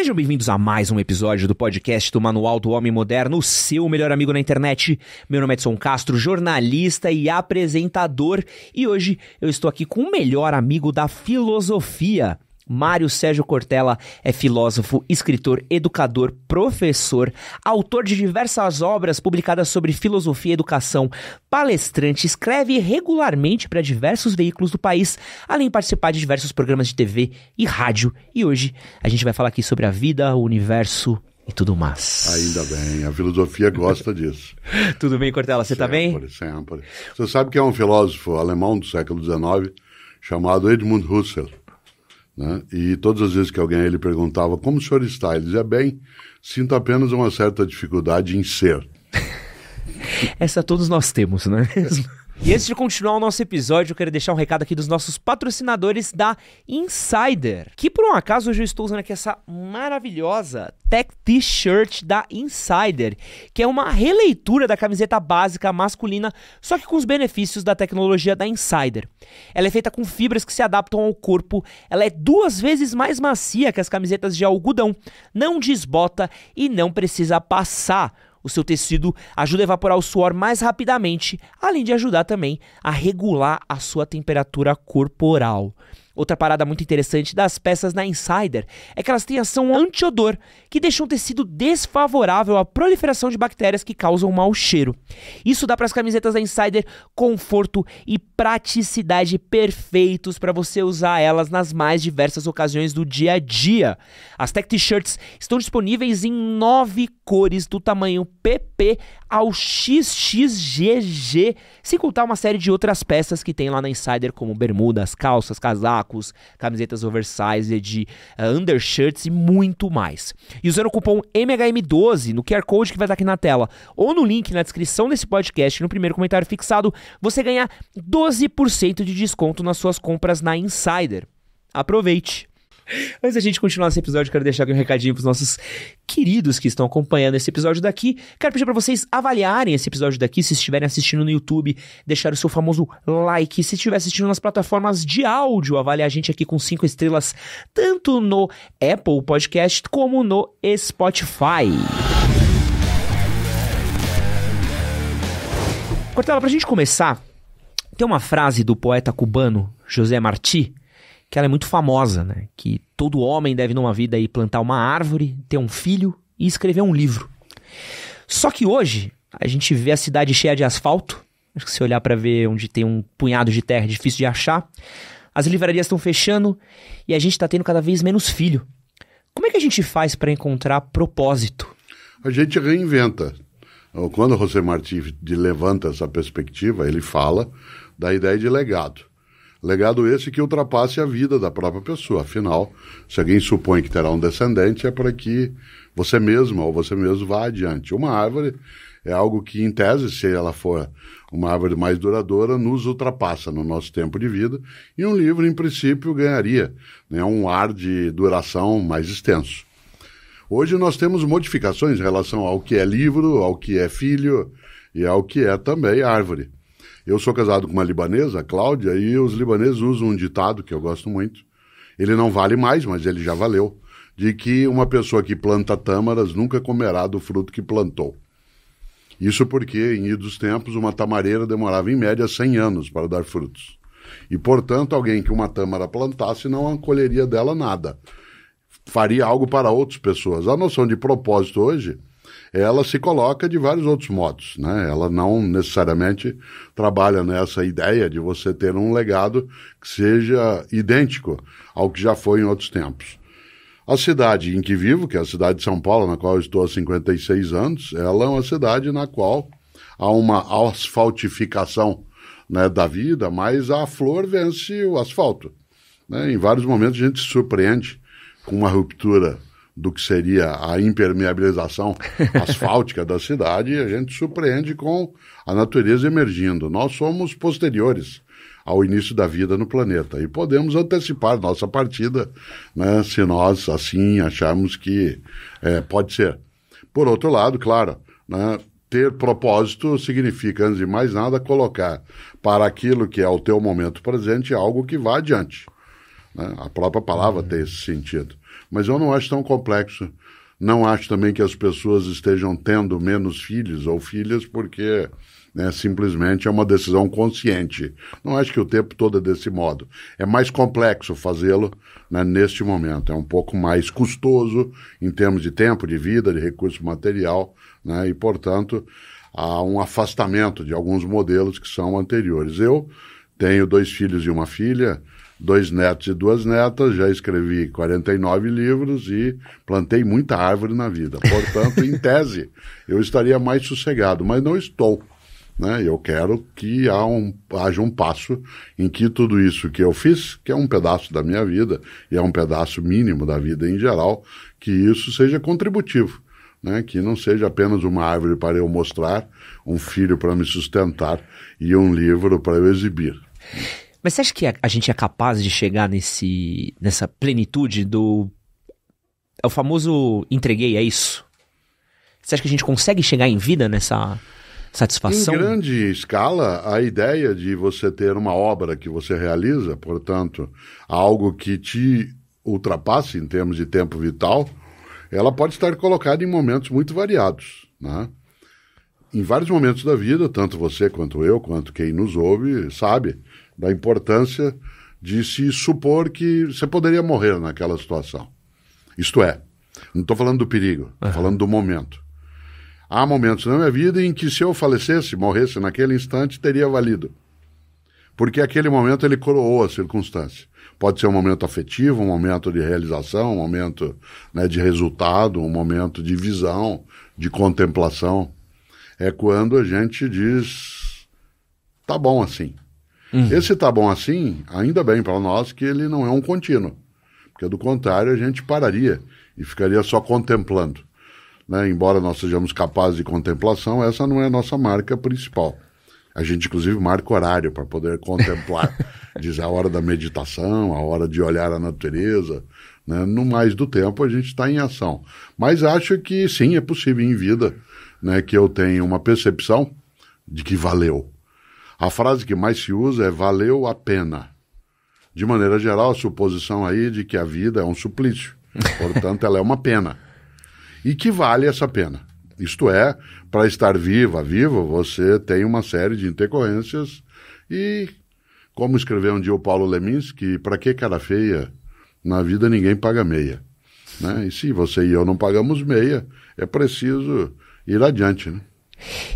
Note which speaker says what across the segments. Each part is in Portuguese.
Speaker 1: Sejam bem-vindos a mais um episódio do podcast do Manual do Homem Moderno, o seu melhor amigo na internet. Meu nome é Edson Castro, jornalista e apresentador, e hoje eu estou aqui com o melhor amigo da filosofia. Mário Sérgio Cortella é filósofo, escritor, educador, professor, autor de diversas obras publicadas sobre filosofia e educação, palestrante, escreve regularmente para diversos veículos do país, além de participar de diversos programas de TV e rádio. E hoje a gente vai falar aqui sobre a vida, o universo e tudo mais.
Speaker 2: Ainda bem, a filosofia gosta disso. tudo bem, Cortella, você está bem? Sempre, sempre. Você sabe que é um filósofo alemão do século XIX chamado Edmund Husserl. Né? E todas as vezes que alguém ele perguntava como o senhor está, ele dizia bem, sinto apenas uma certa dificuldade em ser.
Speaker 1: Essa todos nós temos, não é mesmo? E antes de continuar o nosso episódio, eu quero deixar um recado aqui dos nossos patrocinadores da Insider, que por um acaso hoje eu estou usando aqui essa maravilhosa Tech T-shirt da Insider, que é uma releitura da camiseta básica masculina, só que com os benefícios da tecnologia da Insider. Ela é feita com fibras que se adaptam ao corpo, ela é duas vezes mais macia que as camisetas de algodão, não desbota e não precisa passar o seu tecido ajuda a evaporar o suor mais rapidamente, além de ajudar também a regular a sua temperatura corporal. Outra parada muito interessante das peças na Insider é que elas têm ação antiodor, que deixa um tecido desfavorável à proliferação de bactérias que causam mau cheiro. Isso dá para as camisetas da Insider conforto e praticidade perfeitos para você usar elas nas mais diversas ocasiões do dia a dia. As Tech T-shirts estão disponíveis em nove cores do tamanho PP ao XXGG, se contar uma série de outras peças que tem lá na Insider como bermudas, calças, casacos, casacos, camisetas oversized, uh, eh, undershirts e muito mais. E usando o cupom MHM12 no QR Code que vai estar aqui na tela ou no link na descrição desse podcast, no primeiro comentário fixado, você ganha 12% de desconto nas suas compras na Insider. Aproveite! Antes da gente continuar esse episódio, quero deixar aqui um recadinho para os nossos queridos que estão acompanhando esse episódio daqui. Quero pedir para vocês avaliarem esse episódio daqui, se estiverem assistindo no YouTube, deixar o seu famoso like. Se estiver assistindo nas plataformas de áudio, avaliar a gente aqui com cinco estrelas, tanto no Apple Podcast como no Spotify. Cortela, para a gente começar, tem uma frase do poeta cubano José Martí que ela é muito famosa, né? Que todo homem deve numa vida aí plantar uma árvore, ter um filho e escrever um livro. Só que hoje a gente vê a cidade cheia de asfalto. Acho que se olhar para ver onde tem um punhado de terra é difícil de achar. As livrarias estão fechando e a gente está tendo cada vez menos filho. Como é que a gente faz para encontrar propósito?
Speaker 2: A gente reinventa. Quando o José Martí levanta essa perspectiva, ele fala da ideia de legado. Legado esse que ultrapasse a vida da própria pessoa. Afinal, se alguém supõe que terá um descendente, é para que você mesma ou você mesmo vá adiante. Uma árvore é algo que, em tese, se ela for uma árvore mais duradoura, nos ultrapassa no nosso tempo de vida, e um livro, em princípio, ganharia né, um ar de duração mais extenso. Hoje nós temos modificações em relação ao que é livro, ao que é filho e ao que é também árvore. Eu sou casado com uma libanesa, Cláudia, e os libaneses usam um ditado que eu gosto muito. Ele não vale mais, mas ele já valeu. De que uma pessoa que planta tâmaras nunca comerá do fruto que plantou. Isso porque, em idos tempos, uma tamareira demorava em média 100 anos para dar frutos. E, portanto, alguém que uma tâmara plantasse não colheria dela nada. Faria algo para outras pessoas. A noção de propósito hoje ela se coloca de vários outros modos, né? Ela não necessariamente trabalha nessa ideia de você ter um legado que seja idêntico ao que já foi em outros tempos. A cidade em que vivo, que é a cidade de São Paulo, na qual estou há 56 anos, ela é uma cidade na qual há uma asfaltificação né, da vida, mas a flor vence o asfalto. Né? Em vários momentos a gente se surpreende com uma ruptura do que seria a impermeabilização asfáltica da cidade, a gente surpreende com a natureza emergindo. Nós somos posteriores ao início da vida no planeta e podemos antecipar nossa partida, né, se nós assim acharmos que é, pode ser. Por outro lado, claro, né, ter propósito significa, antes de mais nada, colocar para aquilo que é o teu momento presente algo que vá adiante. Né? A própria palavra uhum. tem esse sentido. Mas eu não acho tão complexo. Não acho também que as pessoas estejam tendo menos filhos ou filhas porque né, simplesmente é uma decisão consciente. Não acho que o tempo todo é desse modo. É mais complexo fazê-lo né, neste momento. É um pouco mais custoso em termos de tempo, de vida, de recurso material, né, e, portanto, há um afastamento de alguns modelos que são anteriores. Eu tenho dois filhos e uma filha, dois netos e duas netas, já escrevi 49 livros e plantei muita árvore na vida. Portanto, em tese, eu estaria mais sossegado, mas não estou. Né? Eu quero que um, haja um passo em que tudo isso que eu fiz, que é um pedaço da minha vida, e é um pedaço mínimo da vida em geral, que isso seja contributivo. Né? que não seja apenas uma árvore para eu mostrar, um filho para me sustentar e um livro para eu exibir. Mas você acha que
Speaker 1: a, gente é capaz de chegar nesse, nessa plenitude do. É o famoso entreguei, é isso? Você acha que a gente consegue chegar em vida nessa satisfação? Em
Speaker 2: grande escala, a ideia de você ter uma obra que você realiza, portanto, algo que te ultrapasse em termos de tempo vital, ela pode estar colocada em momentos muito variados, né? Em vários momentos da vida, tanto você quanto eu, quanto quem nos ouve, sabe, da importância de se supor que você poderia morrer naquela situação. Isto é, não estou falando do perigo, uhum. falando do momento. Há momentos na minha vida em que se eu falecesse, morresse naquele instante, teria valido. Porque aquele momento ele coroou a circunstância. Pode ser um momento afetivo, um momento de realização, um momento né, de resultado, um momento de visão, de contemplação. É quando a gente diz: tá bom assim. Uhum. Esse tá bom assim, ainda bem para nós que ele não é um contínuo. Porque do contrário, a gente pararia e ficaria só contemplando. Né? Embora nós sejamos capazes de contemplação, essa não é a nossa marca principal. A gente, inclusive, marca horário para poder contemplar. Diz a hora da meditação, a hora de olhar a natureza. Né? No mais do tempo, a gente está em ação. Mas acho que sim, é possível em vida né, que eu tenha uma percepção de que valeu. A frase que mais se usa é valeu a pena. De maneira geral, a suposição aí de que a vida é um suplício, portanto, ela é uma pena. E que vale essa pena? Isto é, para estar viva, vivo, você tem uma série de intercorrências e, como escreveu um dia o Paulo Leminski, para que cara feia? Na vida ninguém paga meia. Né? E se você e eu não pagamos meia, é preciso ir adiante. Né?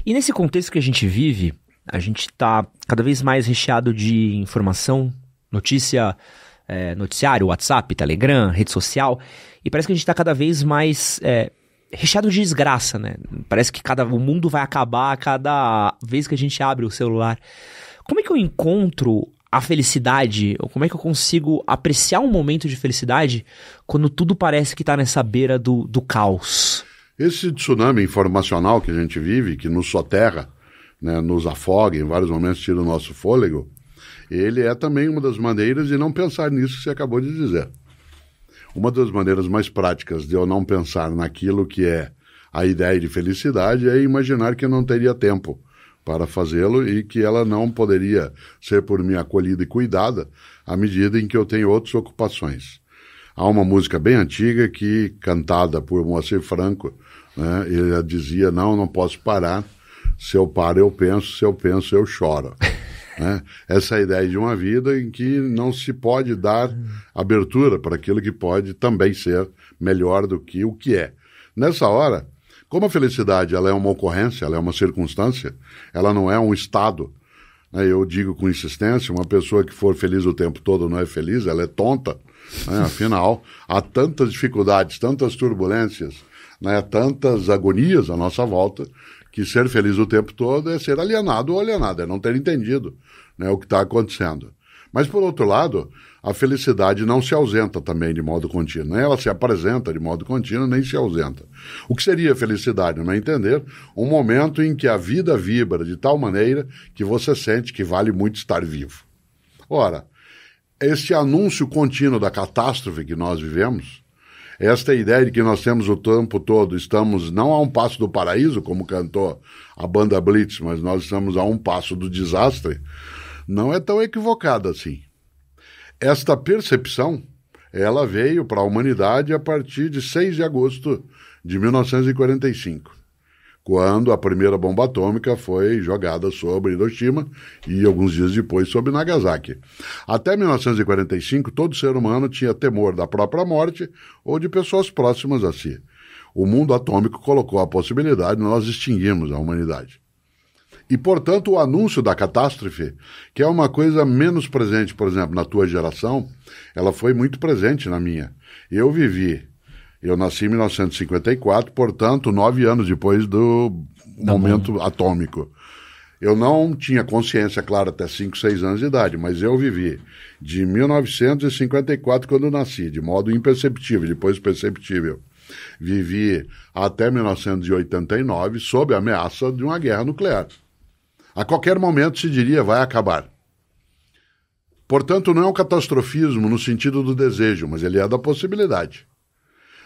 Speaker 1: E nesse contexto que a gente vive, a gente está cada vez mais recheado de informação, notícia, é, noticiário, WhatsApp, Telegram, rede social. E parece que a gente está cada vez mais é, recheado de desgraça, né? Parece que cada, o mundo vai acabar a cada vez que a gente abre o celular. Como é que eu encontro a felicidade? Ou como é que eu consigo apreciar um momento de felicidade quando tudo parece que está nessa beira
Speaker 2: do, do caos? Esse tsunami informacional que a gente vive, que nos soterra, né, nos afoga, em vários momentos tira o nosso fôlego, ele é também uma das maneiras de não pensar nisso que você acabou de dizer. Uma das maneiras mais práticas de eu não pensar naquilo que é a ideia de felicidade é imaginar que eu não teria tempo para fazê-lo e que ela não poderia ser por mim acolhida e cuidada à medida em que eu tenho outras ocupações. Há uma música bem antiga que, cantada por Moacir Franco, né, ele dizia: Não, não posso parar, se eu paro, eu penso, se eu penso, eu choro. né? Essa é ideia de uma vida em que não se pode dar abertura para aquilo que pode também ser melhor do que o que é. Nessa hora, como a felicidade ela é uma ocorrência, ela é uma circunstância, ela não é um estado. Né? Eu digo com insistência, uma pessoa que for feliz o tempo todo não é feliz, ela é tonta. Né? Afinal, há tantas dificuldades, tantas turbulências, né? tantas agonias à nossa volta, que ser feliz o tempo todo é ser alienado ou alienada, é não ter entendido né, o que está acontecendo. Mas, por outro lado, a felicidade não se ausenta também de modo contínuo. Né? Ela se apresenta de modo contínuo, nem se ausenta. O que seria felicidade, não é entender? Um momento em que a vida vibra de tal maneira que você sente que vale muito estar vivo. Ora, esse anúncio contínuo da catástrofe que nós vivemos esta é ideia de que nós temos o tempo todo, estamos não a um passo do paraíso, como cantou a banda Blitz, mas nós estamos a um passo do desastre, não é tão equivocada assim. Esta percepção, ela veio para a humanidade a partir de 6 de agosto de 1945 quando a primeira bomba atômica foi jogada sobre Hiroshima e alguns dias depois sobre Nagasaki. Até 1945, todo ser humano tinha temor da própria morte ou de pessoas próximas a si. O mundo atômico colocou a possibilidade de nós extinguirmos a humanidade. E, portanto, o anúncio da catástrofe, que é uma coisa menos presente, por exemplo, na tua geração, ela foi muito presente na minha. Eu vivi eu nasci em 1954, portanto, nove anos depois do da momento bomba. atômico. Eu não tinha consciência, claro, até 5, 6 anos de idade, mas eu vivi de 1954, quando nasci, de modo imperceptível, depois perceptível. Vivi até 1989 sob a ameaça de uma guerra nuclear. A qualquer momento se diria vai acabar. Portanto, não é um catastrofismo no sentido do desejo, mas ele é da possibilidade.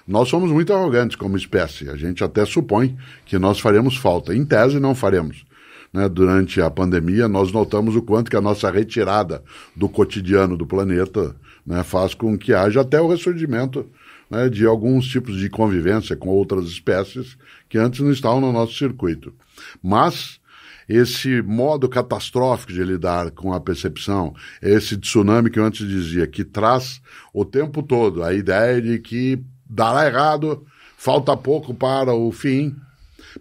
Speaker 2: Nós somos muito arrogantes como espécie. A gente até supõe que nós faremos falta. Em tese, não faremos. Né? Durante a pandemia, nós notamos o quanto que a nossa retirada do cotidiano do planeta né, faz com que haja até o ressurgimento né, de alguns tipos de convivência com outras espécies que antes não estavam no nosso circuito. Mas esse modo catastrófico de lidar com a percepção, esse tsunami que eu antes dizia, que traz o tempo todo a ideia de que dará errado, falta pouco para o fim.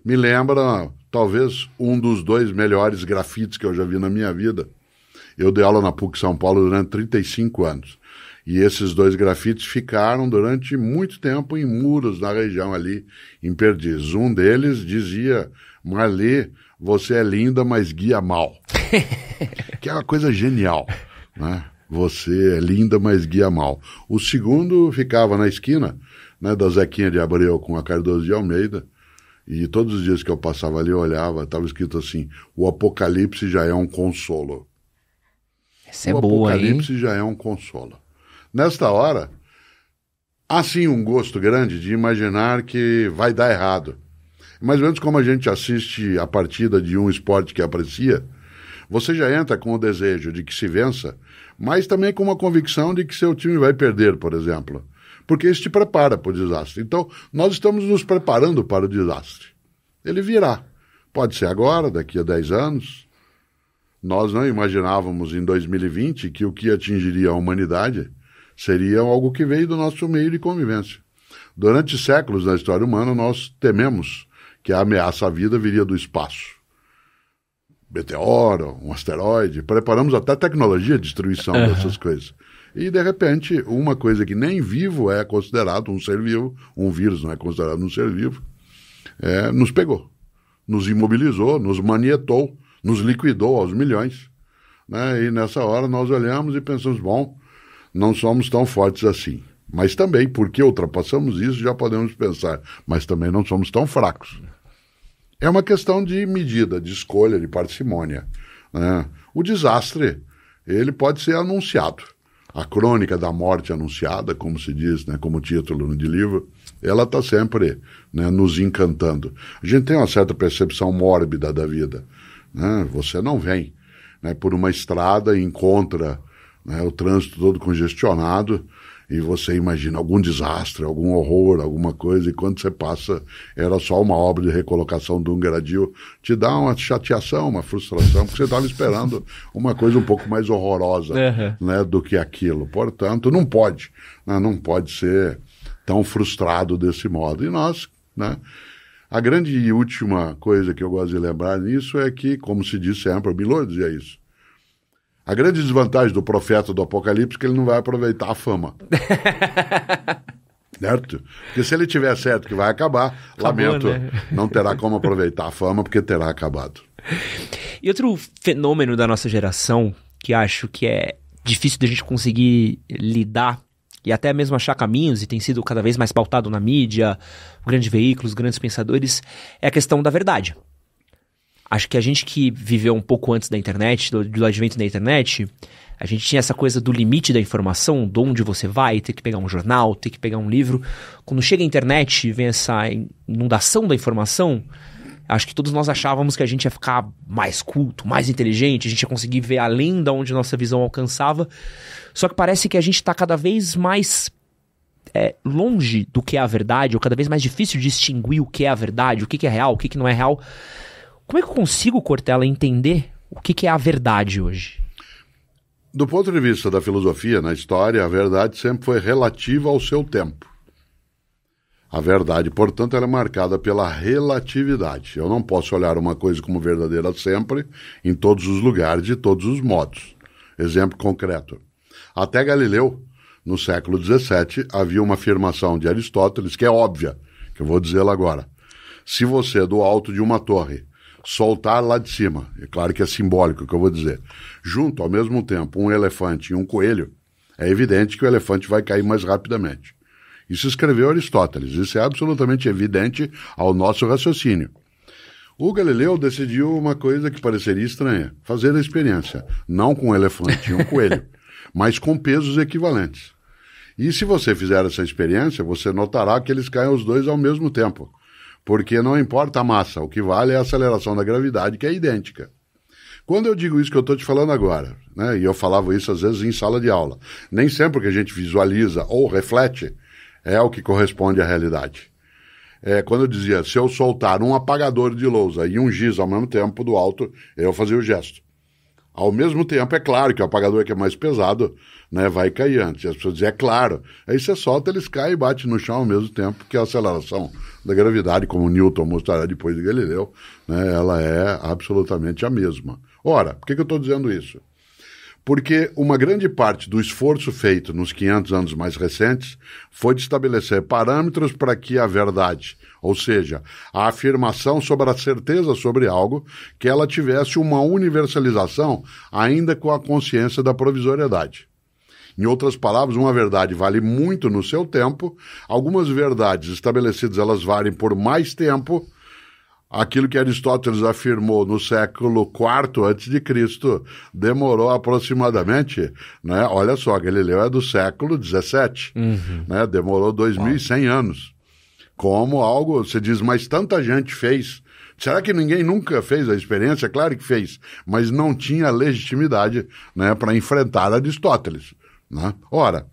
Speaker 2: Me lembra, talvez, um dos dois melhores grafites que eu já vi na minha vida. Eu dei aula na PUC São Paulo durante 35 anos. E esses dois grafites ficaram durante muito tempo em muros na região ali, em Perdiz. Um deles dizia, Marli, você é linda, mas guia mal. que é uma coisa genial, né? Você é linda, mas guia mal. O segundo ficava na esquina né, da Zequinha de Abreu com a Cardoso de Almeida. E todos os dias que eu passava ali, eu olhava, estava escrito assim: o Apocalipse já é um consolo. Essa é o boa, Apocalipse hein? já é um consolo. Nesta hora, há sim um gosto grande de imaginar que vai dar errado. Mais ou menos como a gente assiste a partida de um esporte que aprecia, você já entra com o desejo de que se vença, mas também com uma convicção de que seu time vai perder, por exemplo porque isso te prepara para o desastre. Então, nós estamos nos preparando para o desastre. Ele virá. Pode ser agora, daqui a 10 anos. Nós não imaginávamos em 2020 que o que atingiria a humanidade seria algo que veio do nosso meio de convivência. Durante séculos na história humana, nós tememos que a ameaça à vida viria do espaço meteoro, um asteroide. Preparamos até tecnologia de destruição uhum. dessas coisas. E, de repente, uma coisa que nem vivo é considerado um ser vivo, um vírus não é considerado um ser vivo, é, nos pegou, nos imobilizou, nos manietou, nos liquidou aos milhões. Né? E nessa hora nós olhamos e pensamos: bom, não somos tão fortes assim. Mas também, porque ultrapassamos isso, já podemos pensar, mas também não somos tão fracos. É uma questão de medida, de escolha, de parcimônia. Né? O desastre, ele pode ser anunciado a crônica da morte anunciada, como se diz, né, como título de livro, ela está sempre né, nos encantando. A gente tem uma certa percepção mórbida da vida. Né? Você não vem né, por uma estrada e encontra né, o trânsito todo congestionado e você imagina algum desastre, algum horror, alguma coisa, e quando você passa, era só uma obra de recolocação de um gradil, te dá uma chateação, uma frustração, porque você estava esperando uma coisa um pouco mais horrorosa uhum. né, do que aquilo. Portanto, não pode, né, não pode ser tão frustrado desse modo. E nós, né? A grande e última coisa que eu gosto de lembrar nisso é que, como se diz sempre, o Milor dizia isso, a grande desvantagem do profeta do Apocalipse é que ele não vai aproveitar a fama. certo? Porque se ele tiver certo que vai acabar, Acabou, lamento, né? não terá como aproveitar a fama porque terá acabado.
Speaker 1: E outro fenômeno da nossa geração que acho que é difícil da gente conseguir lidar e até mesmo achar caminhos e tem sido cada vez mais pautado na mídia, grandes veículos, grandes pensadores, é a questão da verdade. Acho que a gente que viveu um pouco antes da internet, do, do advento da internet, a gente tinha essa coisa do limite da informação, de onde você vai, ter que pegar um jornal, ter que pegar um livro. Quando chega a internet e vem essa inundação da informação, acho que todos nós achávamos que a gente ia ficar mais culto, mais inteligente, a gente ia conseguir ver além da onde nossa visão alcançava. Só que parece que a gente está cada vez mais é, longe do que é a verdade, ou cada vez mais difícil distinguir o que é a verdade, o que, que é real, o que, que não é real. Como é que eu consigo, Cortella, entender o que, que é a verdade hoje?
Speaker 2: Do ponto de vista da filosofia, na história, a verdade sempre foi relativa ao seu tempo. A verdade, portanto, ela é marcada pela relatividade. Eu não posso olhar uma coisa como verdadeira sempre, em todos os lugares, de todos os modos. Exemplo concreto. Até Galileu, no século XVII, havia uma afirmação de Aristóteles que é óbvia, que eu vou dizê-la agora. Se você, é do alto de uma torre, soltar lá de cima. É claro que é simbólico o que eu vou dizer. Junto, ao mesmo tempo, um elefante e um coelho, é evidente que o elefante vai cair mais rapidamente. Isso escreveu Aristóteles. Isso é absolutamente evidente ao nosso raciocínio. O Galileu decidiu uma coisa que pareceria estranha: fazer a experiência, não com um elefante e um coelho, mas com pesos equivalentes. E se você fizer essa experiência, você notará que eles caem os dois ao mesmo tempo. Porque não importa a massa, o que vale é a aceleração da gravidade, que é idêntica. Quando eu digo isso que eu estou te falando agora, né, e eu falava isso às vezes em sala de aula, nem sempre o que a gente visualiza ou reflete é o que corresponde à realidade. É, quando eu dizia, se eu soltar um apagador de lousa e um giz ao mesmo tempo do alto, eu fazia o gesto. Ao mesmo tempo, é claro que o apagador que é mais pesado né, vai cair antes. As pessoas dizem, é claro. Aí você solta, eles caem e batem no chão ao mesmo tempo que a aceleração da gravidade, como Newton mostrará depois de Galileu, né, ela é absolutamente a mesma. Ora, por que, que eu estou dizendo isso? Porque uma grande parte do esforço feito nos 500 anos mais recentes foi de estabelecer parâmetros para que a verdade, ou seja, a afirmação sobre a certeza sobre algo, que ela tivesse uma universalização, ainda com a consciência da provisoriedade. Em outras palavras, uma verdade vale muito no seu tempo. Algumas verdades estabelecidas, elas valem por mais tempo. Aquilo que Aristóteles afirmou no século IV a.C. demorou aproximadamente, né? Olha só, Galileu é do século XVII, uhum. né? Demorou 2.100 anos. Como algo, você diz, mas tanta gente fez. Será que ninguém nunca fez a experiência? Claro que fez, mas não tinha legitimidade né, para enfrentar Aristóteles. Né? Ora,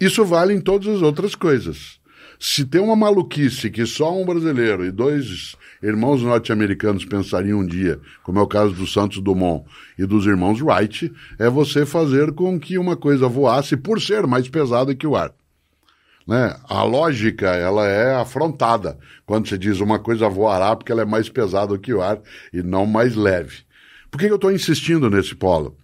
Speaker 2: isso vale em todas as outras coisas. Se tem uma maluquice que só um brasileiro e dois irmãos norte-americanos pensariam um dia, como é o caso do Santos Dumont e dos irmãos Wright, é você fazer com que uma coisa voasse por ser mais pesada que o ar. Né? A lógica ela é afrontada quando se diz uma coisa voará porque ela é mais pesada que o ar e não mais leve. Por que eu estou insistindo nesse polo?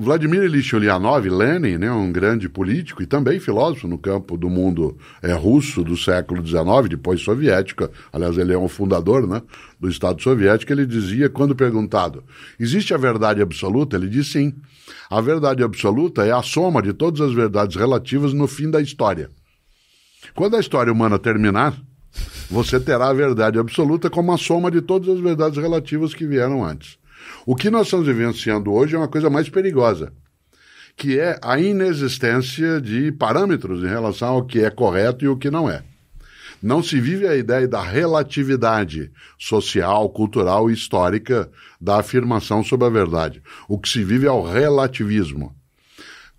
Speaker 2: Vladimir Ilyich Ulyanov, Lenin, né, um grande político e também filósofo no campo do mundo é, russo do século XIX, depois soviético, aliás, ele é um fundador né, do Estado soviético, ele dizia, quando perguntado, existe a verdade absoluta? Ele diz sim. A verdade absoluta é a soma de todas as verdades relativas no fim da história. Quando a história humana terminar, você terá a verdade absoluta como a soma de todas as verdades relativas que vieram antes. O que nós estamos vivenciando hoje é uma coisa mais perigosa, que é a inexistência de parâmetros em relação ao que é correto e o que não é. Não se vive a ideia da relatividade social, cultural e histórica da afirmação sobre a verdade. O que se vive é o relativismo.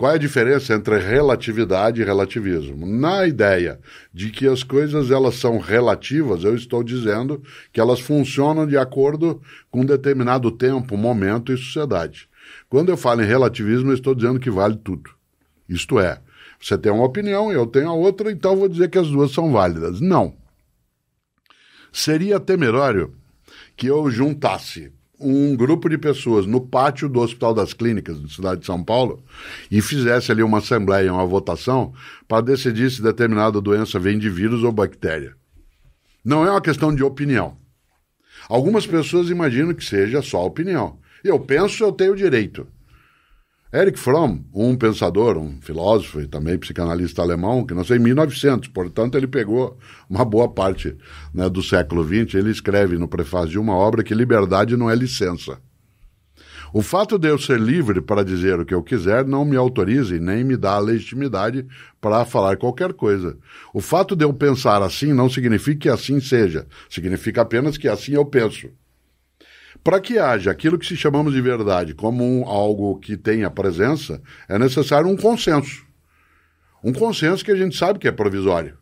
Speaker 2: Qual é a diferença entre relatividade e relativismo? Na ideia de que as coisas elas são relativas, eu estou dizendo que elas funcionam de acordo com determinado tempo, momento e sociedade. Quando eu falo em relativismo, eu estou dizendo que vale tudo. Isto é, você tem uma opinião, eu tenho a outra, então vou dizer que as duas são válidas. Não. Seria temerário que eu juntasse um grupo de pessoas no pátio do Hospital das Clínicas, na cidade de São Paulo, e fizesse ali uma assembleia, uma votação, para decidir se determinada doença vem de vírus ou bactéria. Não é uma questão de opinião. Algumas pessoas imaginam que seja só opinião. Eu penso, eu tenho direito. Eric Fromm, um pensador, um filósofo e também psicanalista alemão, que nasceu em 1900, portanto ele pegou uma boa parte né, do século XX, ele escreve no prefácio de uma obra que liberdade não é licença. O fato de eu ser livre para dizer o que eu quiser não me autoriza e nem me dá a legitimidade para falar qualquer coisa. O fato de eu pensar assim não significa que assim seja, significa apenas que assim eu penso. Para que haja aquilo que se chamamos de verdade como um, algo que tenha presença, é necessário um consenso. Um consenso que a gente sabe que é provisório.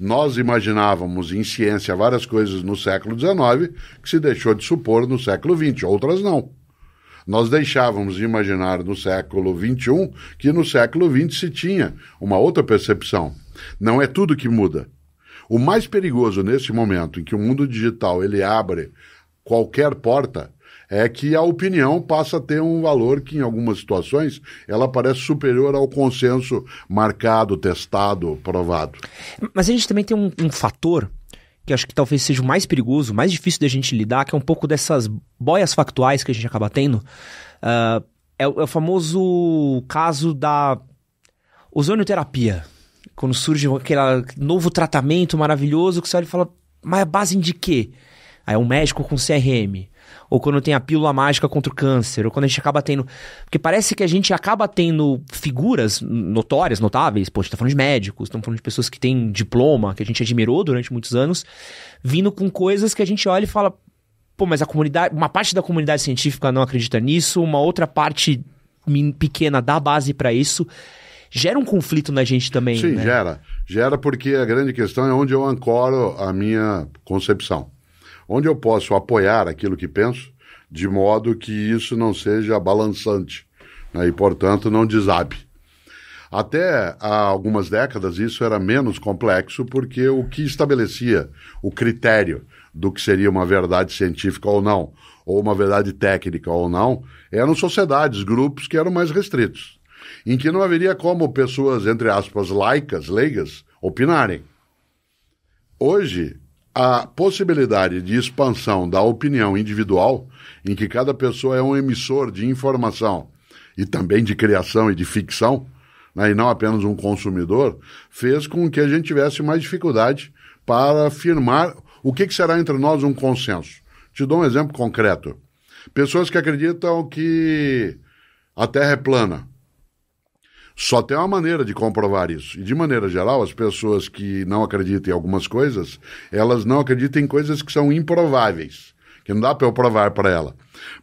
Speaker 2: Nós imaginávamos em ciência várias coisas no século XIX que se deixou de supor no século XX, outras não. Nós deixávamos de imaginar no século XXI que no século XX se tinha uma outra percepção. Não é tudo que muda. O mais perigoso nesse momento em que o mundo digital ele abre qualquer porta, é que a opinião passa a ter um valor que, em algumas situações, ela parece superior ao consenso marcado, testado, provado. Mas a gente também tem um, um
Speaker 1: fator que acho que talvez seja o mais perigoso, mais difícil da gente lidar, que é um pouco dessas boias factuais que a gente acaba tendo. Uh, é, é, o famoso caso da ozonioterapia. Quando surge aquele novo tratamento maravilhoso que você olha e fala, mas é base em de quê? Aí é um médico com CRM. Ou quando tem a pílula mágica contra o câncer, ou quando a gente acaba tendo. Porque parece que a gente acaba tendo figuras notórias, notáveis, pô, a gente tá falando de médicos, estamos falando de pessoas que têm diploma, que a gente admirou durante muitos anos, vindo com coisas que a gente olha e fala, pô, mas a comunidade, uma parte da comunidade científica não acredita nisso, uma outra parte pequena dá base para isso. Gera um conflito na gente também. Sim, né? gera.
Speaker 2: Gera porque a grande questão é onde eu ancoro a minha concepção onde eu posso apoiar aquilo que penso, de modo que isso não seja balançante né, e, portanto, não desabe. Até há algumas décadas isso era menos complexo, porque o que estabelecia o critério do que seria uma verdade científica ou não, ou uma verdade técnica ou não, eram sociedades, grupos que eram mais restritos, em que não haveria como pessoas, entre aspas, laicas, leigas, opinarem. Hoje, a possibilidade de expansão da opinião individual, em que cada pessoa é um emissor de informação e também de criação e de ficção, né, e não apenas um consumidor, fez com que a gente tivesse mais dificuldade para afirmar o que, que será entre nós um consenso. Te dou um exemplo concreto. Pessoas que acreditam que a Terra é plana só tem uma maneira de comprovar isso. E, de maneira geral, as pessoas que não acreditam em algumas coisas, elas não acreditam em coisas que são improváveis, que não dá para eu provar para ela.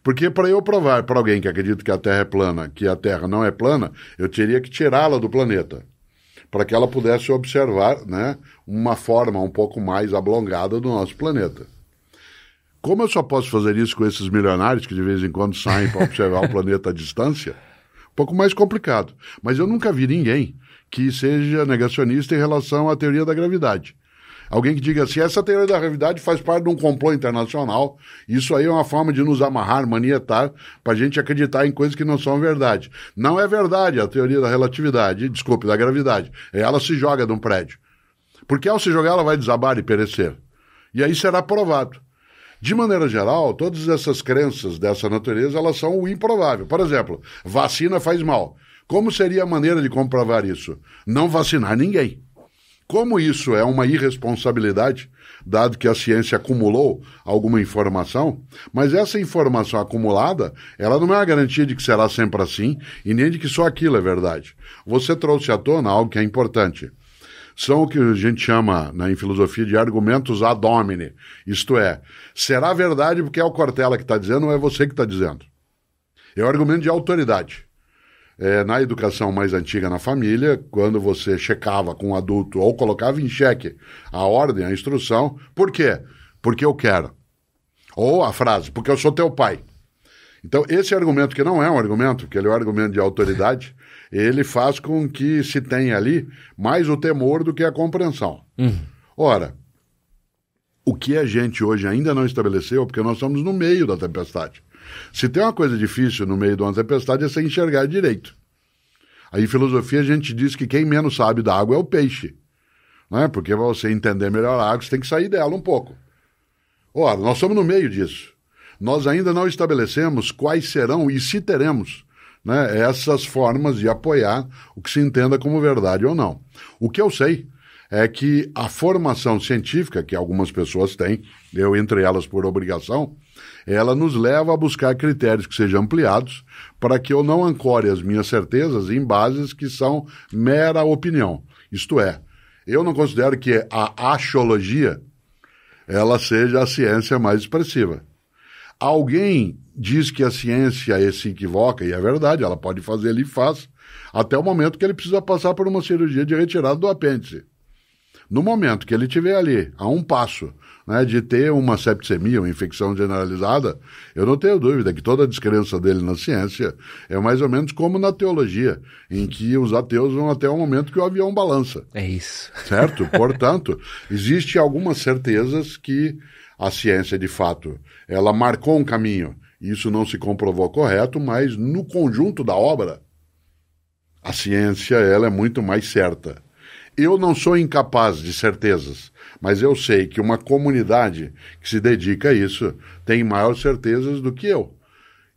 Speaker 2: Porque para eu provar para alguém que acredita que a Terra é plana, que a Terra não é plana, eu teria que tirá-la do planeta para que ela pudesse observar né, uma forma um pouco mais ablongada do nosso planeta. Como eu só posso fazer isso com esses milionários que de vez em quando saem para observar o planeta à distância, um pouco mais complicado. Mas eu nunca vi ninguém que seja negacionista em relação à teoria da gravidade. Alguém que diga assim, essa teoria da gravidade faz parte de um complô internacional, isso aí é uma forma de nos amarrar, manietar, para a gente acreditar em coisas que não são verdade. Não é verdade a teoria da relatividade, desculpe, da gravidade. Ela se joga de um prédio. Porque ao se jogar, ela vai desabar e perecer. E aí será provado. De maneira geral, todas essas crenças dessa natureza, elas são o improvável. Por exemplo, vacina faz mal. Como seria a maneira de comprovar isso? Não vacinar ninguém. Como isso é uma irresponsabilidade, dado que a ciência acumulou alguma informação, mas essa informação acumulada, ela não é uma garantia de que será sempre assim e nem de que só aquilo é verdade. Você trouxe à tona algo que é importante são o que a gente chama né, em filosofia de argumentos ad hominem. Isto é, será verdade porque é o Cortella que está dizendo ou é você que está dizendo? É o argumento de autoridade. É, na educação mais antiga na família, quando você checava com o um adulto ou colocava em xeque a ordem, a instrução, por quê? Porque eu quero. Ou a frase, porque eu sou teu pai. Então, esse argumento, que não é um argumento, porque ele é um argumento de autoridade, ele faz com que se tenha ali mais o temor do que a compreensão. Uhum. Ora, o que a gente hoje ainda não estabeleceu, porque nós estamos no meio da tempestade. Se tem uma coisa difícil no meio de uma tempestade é você enxergar direito. Aí, em filosofia, a gente diz que quem menos sabe da água é o peixe. Né? Porque para você entender melhor a água, você tem que sair dela um pouco. Ora, nós estamos no meio disso. Nós ainda não estabelecemos quais serão e se teremos né, essas formas de apoiar o que se entenda como verdade ou não. O que eu sei é que a formação científica, que algumas pessoas têm, eu entre elas por obrigação, ela nos leva a buscar critérios que sejam ampliados para que eu não ancore as minhas certezas em bases que são mera opinião. Isto é, eu não considero que a axiologia ela seja a ciência mais expressiva. Alguém diz que a ciência se equivoca, e é verdade, ela pode fazer ali e faz, até o momento que ele precisa passar por uma cirurgia de retirada do apêndice. No momento que ele tiver ali, a um passo, né, de ter uma septicemia, uma infecção generalizada, eu não tenho dúvida que toda a descrença dele na ciência é mais ou menos como na teologia, em que os ateus vão até o momento que o avião balança. É isso. Certo? Portanto, existe algumas certezas que a ciência, de fato, ela marcou um caminho, isso não se comprovou correto, mas no conjunto da obra, a ciência ela é muito mais certa. Eu não sou incapaz de certezas, mas eu sei que uma comunidade que se dedica a isso tem maior certezas do que eu.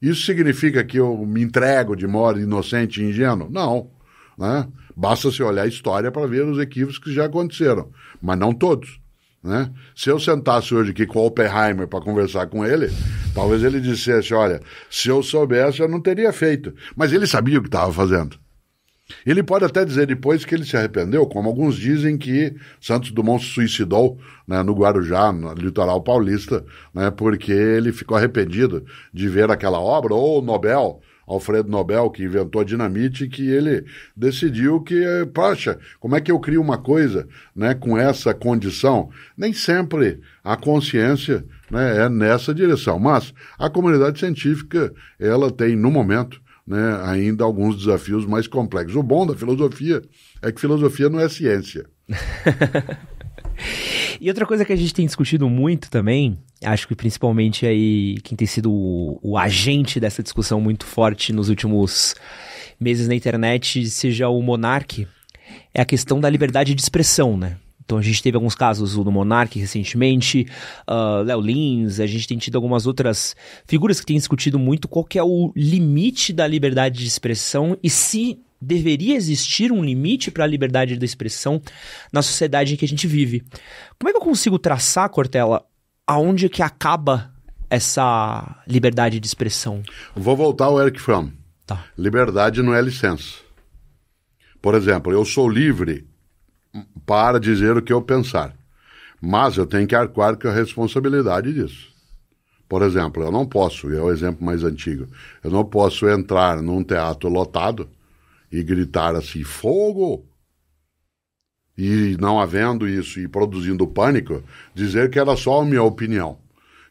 Speaker 2: Isso significa que eu me entrego de modo inocente e ingênuo? Não. Né? Basta se olhar a história para ver os equívocos que já aconteceram, mas não todos. Né? Se eu sentasse hoje aqui com o Oppenheimer para conversar com ele, talvez ele dissesse: Olha, se eu soubesse, eu não teria feito. Mas ele sabia o que estava fazendo. Ele pode até dizer depois que ele se arrependeu, como alguns dizem que Santos Dumont se suicidou né, no Guarujá, no litoral paulista, né, porque ele ficou arrependido de ver aquela obra, ou o Nobel, Alfredo Nobel, que inventou a dinamite, que ele decidiu que, poxa, como é que eu crio uma coisa né, com essa condição? Nem sempre a consciência né, é nessa direção, mas a comunidade científica, ela tem, no momento, né, ainda alguns desafios mais complexos. O bom da filosofia é que filosofia não é ciência.
Speaker 1: E outra coisa que a gente tem discutido muito também, acho que principalmente aí quem tem sido o, o agente dessa discussão muito forte nos últimos meses na internet, seja o Monark, é a questão da liberdade de expressão, né? Então a gente teve alguns casos do Monark recentemente, uh, Léo Lins, a gente tem tido algumas outras figuras que têm discutido muito qual que é o limite da liberdade de expressão e se deveria existir um limite para a liberdade de expressão na sociedade em que a gente vive. Como é que eu consigo traçar, Cortella, aonde é que acaba essa liberdade
Speaker 2: de expressão? Vou voltar ao Eric Fromm. Tá. Liberdade não é licença. Por exemplo, eu sou livre para dizer o que eu pensar, mas eu tenho que arcar com a responsabilidade disso. Por exemplo, eu não posso, é o exemplo mais antigo, eu não posso entrar num teatro lotado e gritar assim: fogo! E não havendo isso e produzindo pânico, dizer que era só a minha opinião,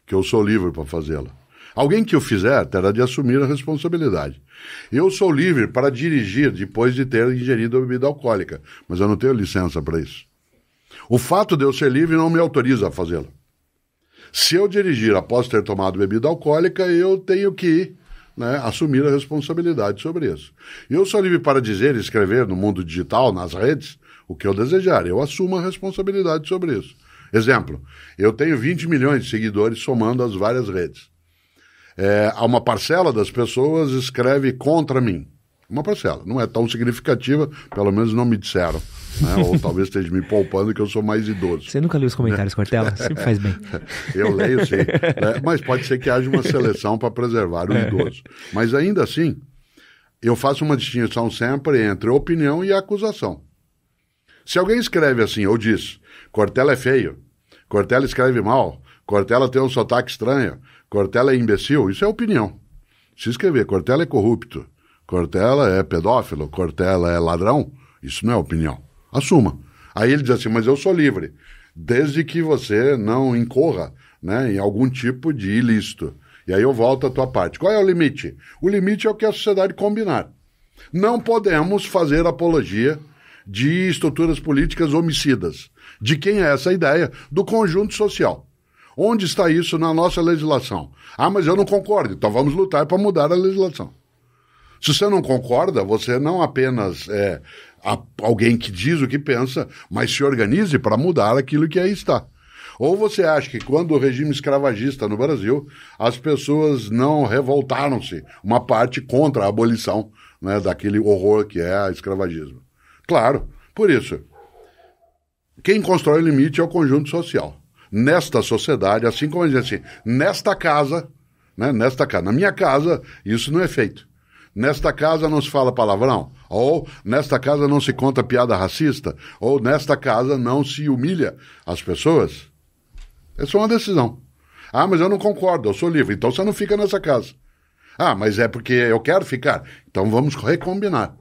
Speaker 2: que eu sou livre para fazê-la. Alguém que o fizer terá de assumir a responsabilidade. Eu sou livre para dirigir depois de ter ingerido a bebida alcoólica, mas eu não tenho licença para isso. O fato de eu ser livre não me autoriza a fazê-lo. Se eu dirigir após ter tomado bebida alcoólica, eu tenho que né, assumir a responsabilidade sobre isso. E eu sou livre para dizer e escrever no mundo digital, nas redes, o que eu desejar. Eu assumo a responsabilidade sobre isso. Exemplo, eu tenho 20 milhões de seguidores somando as várias redes. É, uma parcela das pessoas escreve contra mim. Uma parcela. Não é tão significativa, pelo menos não me disseram. Né? Ou talvez esteja me poupando que eu sou mais idoso. Você nunca leu os
Speaker 1: comentários, né? Cortella? Sempre faz bem. eu leio sim. Né? Mas pode ser que haja uma seleção para preservar o é. idoso.
Speaker 2: Mas ainda assim, eu faço uma distinção sempre entre opinião e acusação. Se alguém escreve assim ou diz, Cortella é feio, Cortella escreve mal, Cortella tem um sotaque estranho, Cortella é imbecil, isso é opinião. Se escrever Cortella é corrupto, Cortella é pedófilo, Cortella é ladrão, isso não é opinião assuma. Aí ele diz assim: Mas eu sou livre, desde que você não incorra né, em algum tipo de ilícito. E aí eu volto à tua parte. Qual é o limite? O limite é o que a sociedade combinar. Não podemos fazer apologia de estruturas políticas homicidas. De quem é essa ideia? Do conjunto social. Onde está isso na nossa legislação? Ah, mas eu não concordo, então vamos lutar para mudar a legislação. Se você não concorda, você não apenas é a, alguém que diz o que pensa, mas se organize para mudar aquilo que aí está. Ou você acha que quando o regime escravagista no Brasil, as pessoas não revoltaram-se, uma parte contra a abolição né, daquele horror que é o escravagismo? Claro, por isso, quem constrói o limite é o conjunto social. Nesta sociedade, assim como a gente assim, nesta casa, né, nesta casa, na minha casa, isso não é feito. Nesta casa não se fala palavrão. Ou nesta casa não se conta piada racista. Ou nesta casa não se humilha as pessoas. É só uma decisão. Ah, mas eu não concordo, eu sou livre. Então você não fica nessa casa. Ah, mas é porque eu quero ficar. Então vamos recombinar.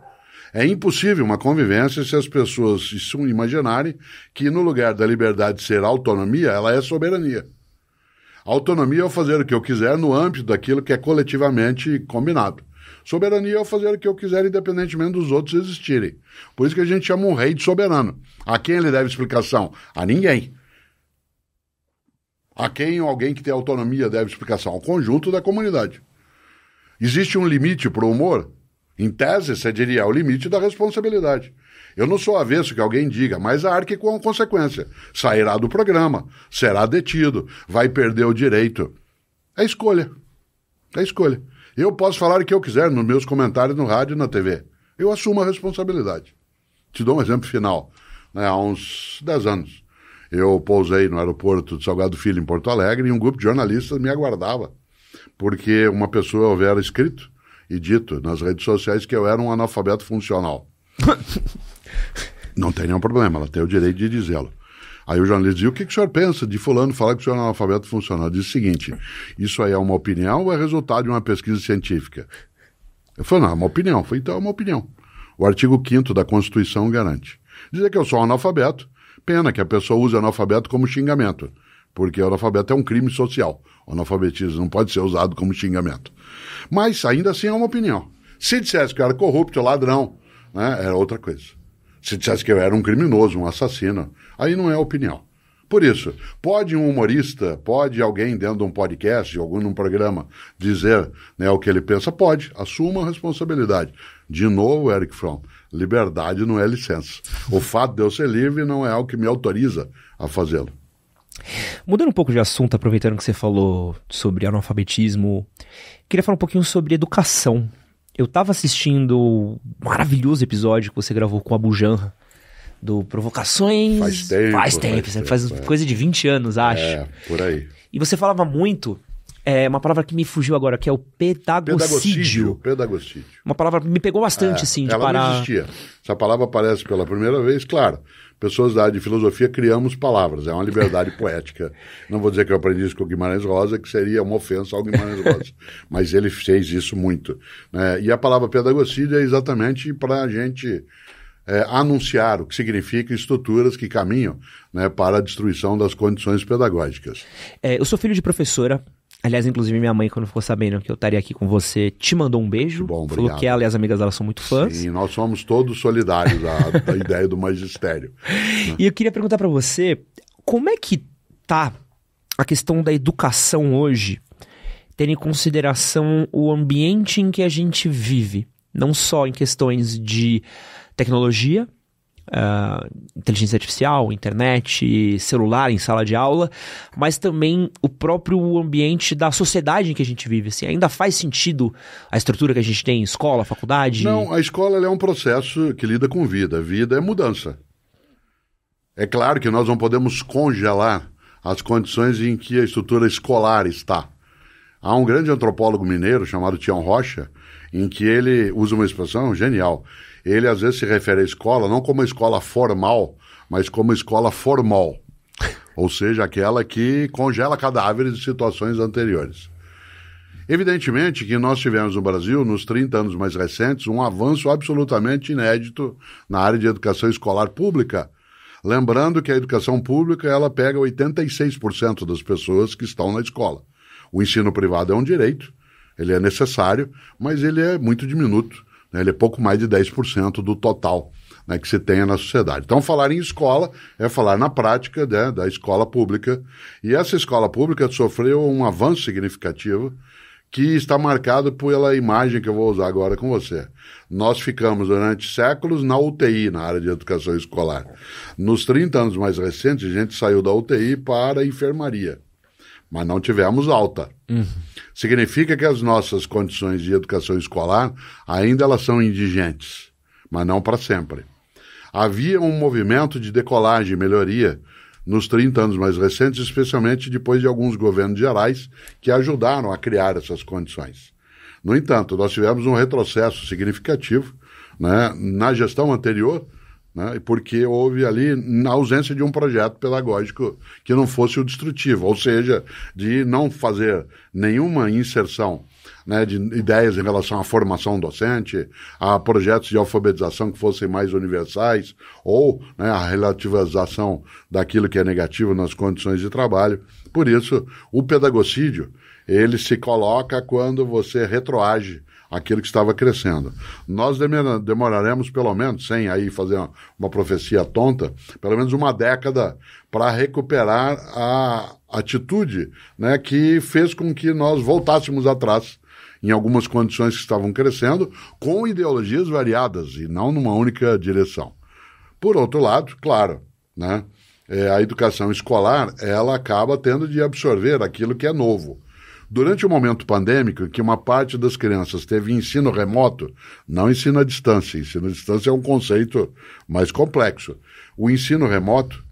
Speaker 2: É impossível uma convivência se as pessoas se imaginarem que no lugar da liberdade ser autonomia, ela é soberania. Autonomia é fazer o que eu quiser no âmbito daquilo que é coletivamente combinado. Soberania é fazer o que eu quiser, independentemente dos outros existirem. Por isso que a gente chama um rei de soberano. A quem ele deve explicação? A ninguém. A quem alguém que tem autonomia deve explicação? Ao conjunto da comunidade. Existe um limite para o humor? Em tese, você diria, é o limite da responsabilidade. Eu não sou avesso que alguém diga, mas arque com a consequência. Sairá do programa, será detido, vai perder o direito. É escolha. É escolha. Eu posso falar o que eu quiser nos meus comentários no rádio e na TV. Eu assumo a responsabilidade. Te dou um exemplo final. Né, há uns 10 anos, eu pousei no aeroporto de Salgado Filho, em Porto Alegre, e um grupo de jornalistas me aguardava, porque uma pessoa houvera escrito e dito nas redes sociais que eu era um analfabeto funcional. Não tem nenhum problema, ela tem o direito de dizê-lo. Aí o jornalista dizia: o que, que o senhor pensa de fulano falar que o senhor é analfabeto funcional? Diz o seguinte: isso aí é uma opinião ou é resultado de uma pesquisa científica? Eu falei: não, é uma opinião. Foi então é uma opinião. O artigo 5 da Constituição garante. Dizer que eu sou analfabeto, pena que a pessoa use analfabeto como xingamento, porque o analfabeto é um crime social. O analfabetismo não pode ser usado como xingamento. Mas ainda assim é uma opinião. Se dissesse que eu era corrupto, ladrão, né, era outra coisa. Se dissesse que eu era um criminoso, um assassino, aí não é opinião. Por isso, pode um humorista, pode alguém dentro de um podcast, algum num programa, dizer né, o que ele pensa? Pode, assuma a responsabilidade. De novo, Eric Fromm, liberdade não é licença. O fato de eu ser livre não é algo que me autoriza a fazê-lo.
Speaker 1: Mudando um pouco de assunto, aproveitando que você falou sobre analfabetismo, queria falar um pouquinho sobre educação eu tava assistindo o maravilhoso episódio que você gravou com a Bujanra do Provocações. Faz tempo. Faz tempo, faz, tempo, faz tempo, coisa é. de 20 anos, acho. É, por aí. E você falava muito, é, uma palavra que me fugiu agora, que é o pedagogicídio.
Speaker 2: Pedagogicídio.
Speaker 1: Uma palavra que me pegou bastante, é, assim, de ela parar. Não existia.
Speaker 2: Essa palavra aparece pela primeira vez, claro pessoas da área de filosofia criamos palavras, é uma liberdade poética. Não vou dizer que eu aprendi isso com o Guimarães Rosa, que seria uma ofensa ao Guimarães Rosa, mas ele fez isso muito. Né? E a palavra pedagogicida é exatamente para a gente é, anunciar o que significa estruturas que caminham né, para a destruição das condições pedagógicas.
Speaker 1: É, eu sou filho de professora, Aliás, inclusive, minha mãe, quando ficou sabendo que eu estaria aqui com você, te mandou um beijo. Bom, obrigado. Falou que ela e as amigas dela são muito fãs.
Speaker 2: Sim, nós somos todos solidários à ideia do magistério. Né?
Speaker 1: E eu queria perguntar para você, como é que tá a questão da educação hoje, tendo em consideração o ambiente em que a gente vive? Não só em questões de tecnologia, uh, inteligência artificial, internet, celular em sala de aula, mas também o próprio ambiente da sociedade em que a gente vive. Assim, ainda faz sentido a estrutura que a gente tem, escola, faculdade? Não,
Speaker 2: a escola é um processo que lida com vida. Vida é mudança. É claro que nós não podemos congelar as condições em que a estrutura escolar está. Há um grande antropólogo mineiro chamado Tião Rocha, em que ele usa uma expressão genial ele às vezes se refere à escola não como escola formal, mas como escola formal. Ou seja, aquela que congela cadáveres de situações anteriores. Evidentemente que nós tivemos no Brasil, nos 30 anos mais recentes, um avanço absolutamente inédito na área de educação escolar pública. Lembrando que a educação pública ela pega 86% das pessoas que estão na escola. O ensino privado é um direito, ele é necessário, mas ele é muito diminuto né? Ele é pouco mais de 10% do total né, que se tenha na sociedade. Então, falar em escola é falar na prática né, da escola pública. E essa escola pública sofreu um avanço significativo que está marcado pela imagem que eu vou usar agora com você. Nós ficamos durante séculos na UTI, na área de educação escolar. Nos 30 anos mais recentes, a gente saiu da UTI para a enfermaria mas não tivemos alta. Uhum. Significa que as nossas condições de educação escolar ainda elas são indigentes, mas não para sempre. Havia um movimento de decolagem e melhoria nos 30 anos mais recentes, especialmente depois de alguns governos gerais que ajudaram a criar essas condições. No entanto, nós tivemos um retrocesso significativo né, na gestão anterior né? porque houve ali na ausência de um projeto pedagógico que não fosse o destrutivo, ou seja, de não fazer nenhuma inserção né, de ideias em relação à formação docente, a projetos de alfabetização que fossem mais universais, ou né, a relativização daquilo que é negativo nas condições de trabalho. Por isso, o pedagogicídio, ele se coloca quando você retroage aquilo que estava crescendo. Nós demoraremos pelo menos, sem aí fazer uma, uma profecia tonta, pelo menos uma década para recuperar a atitude né, que fez com que nós voltássemos atrás em algumas condições que estavam crescendo, com ideologias variadas e não numa única direção. Por outro lado, claro, né, é, a educação escolar ela acaba tendo de absorver aquilo que é novo Durante o momento pandêmico, em que uma parte das crianças teve ensino remoto, não ensino à distância, ensino à distância é um conceito mais complexo. O ensino remoto,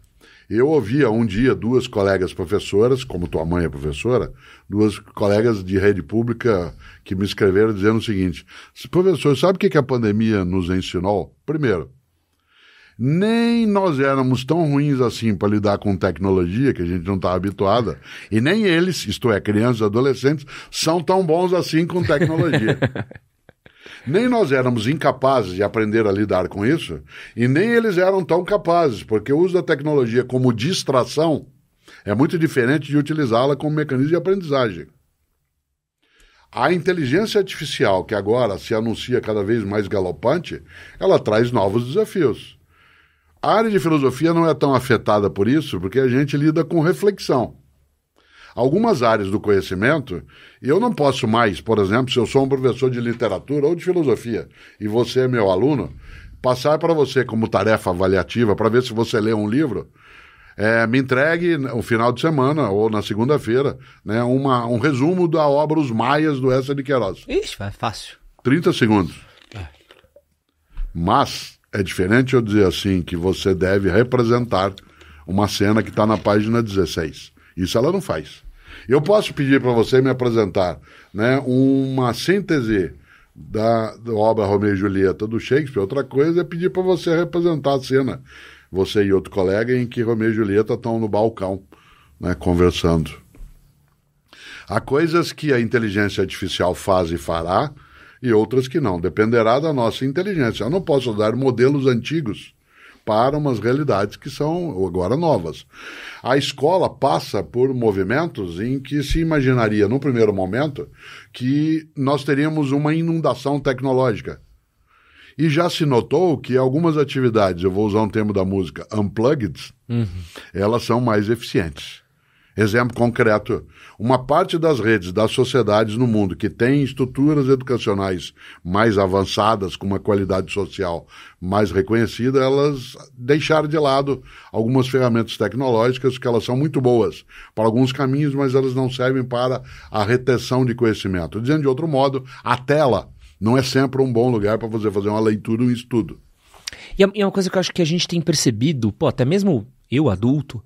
Speaker 2: eu ouvia um dia duas colegas professoras, como tua mãe é professora, duas colegas de rede pública que me escreveram dizendo o seguinte: professor, sabe o que a pandemia nos ensinou? Primeiro, nem nós éramos tão ruins assim para lidar com tecnologia, que a gente não está habituada, e nem eles, isto é, crianças e adolescentes, são tão bons assim com tecnologia. nem nós éramos incapazes de aprender a lidar com isso, e nem eles eram tão capazes, porque o uso da tecnologia como distração é muito diferente de utilizá-la como mecanismo de aprendizagem. A inteligência artificial, que agora se anuncia cada vez mais galopante, ela traz novos desafios. A área de filosofia não é tão afetada por isso, porque a gente lida com reflexão. Algumas áreas do conhecimento, e eu não posso mais, por exemplo, se eu sou um professor de literatura ou de filosofia e você é meu aluno, passar para você como tarefa avaliativa para ver se você lê um livro, é, me entregue no né, final de semana ou na segunda-feira né, um resumo da obra Os Maias do Essa de Queiroz. Isso, é fácil. 30 segundos. Mas é diferente eu dizer assim que você deve representar uma cena que está na página 16. Isso ela não faz. Eu posso pedir para você me apresentar né, uma síntese da, da obra Romeu e Julieta do Shakespeare. Outra coisa é pedir para você representar a cena, você e outro colega, em que Romeu e Julieta estão no balcão né, conversando. Há coisas que a inteligência artificial faz e fará e outras que não. Dependerá da nossa inteligência. Eu não posso dar modelos antigos para umas realidades que são agora novas. A escola passa por movimentos em que se imaginaria, num primeiro momento, que nós teríamos uma inundação tecnológica. E já se notou que algumas atividades, eu vou usar um termo da música, unplugged, uhum. elas são mais eficientes. Exemplo concreto: uma parte das redes das sociedades no mundo que tem estruturas educacionais mais avançadas, com uma qualidade social mais reconhecida, elas deixaram de lado algumas ferramentas tecnológicas que elas são muito boas para alguns caminhos, mas elas não servem para a retenção de conhecimento. Dizendo de outro modo, a tela não é sempre um bom lugar para você fazer uma leitura, um estudo.
Speaker 1: É, e é uma coisa que eu acho que a gente tem percebido, pô, até mesmo eu adulto,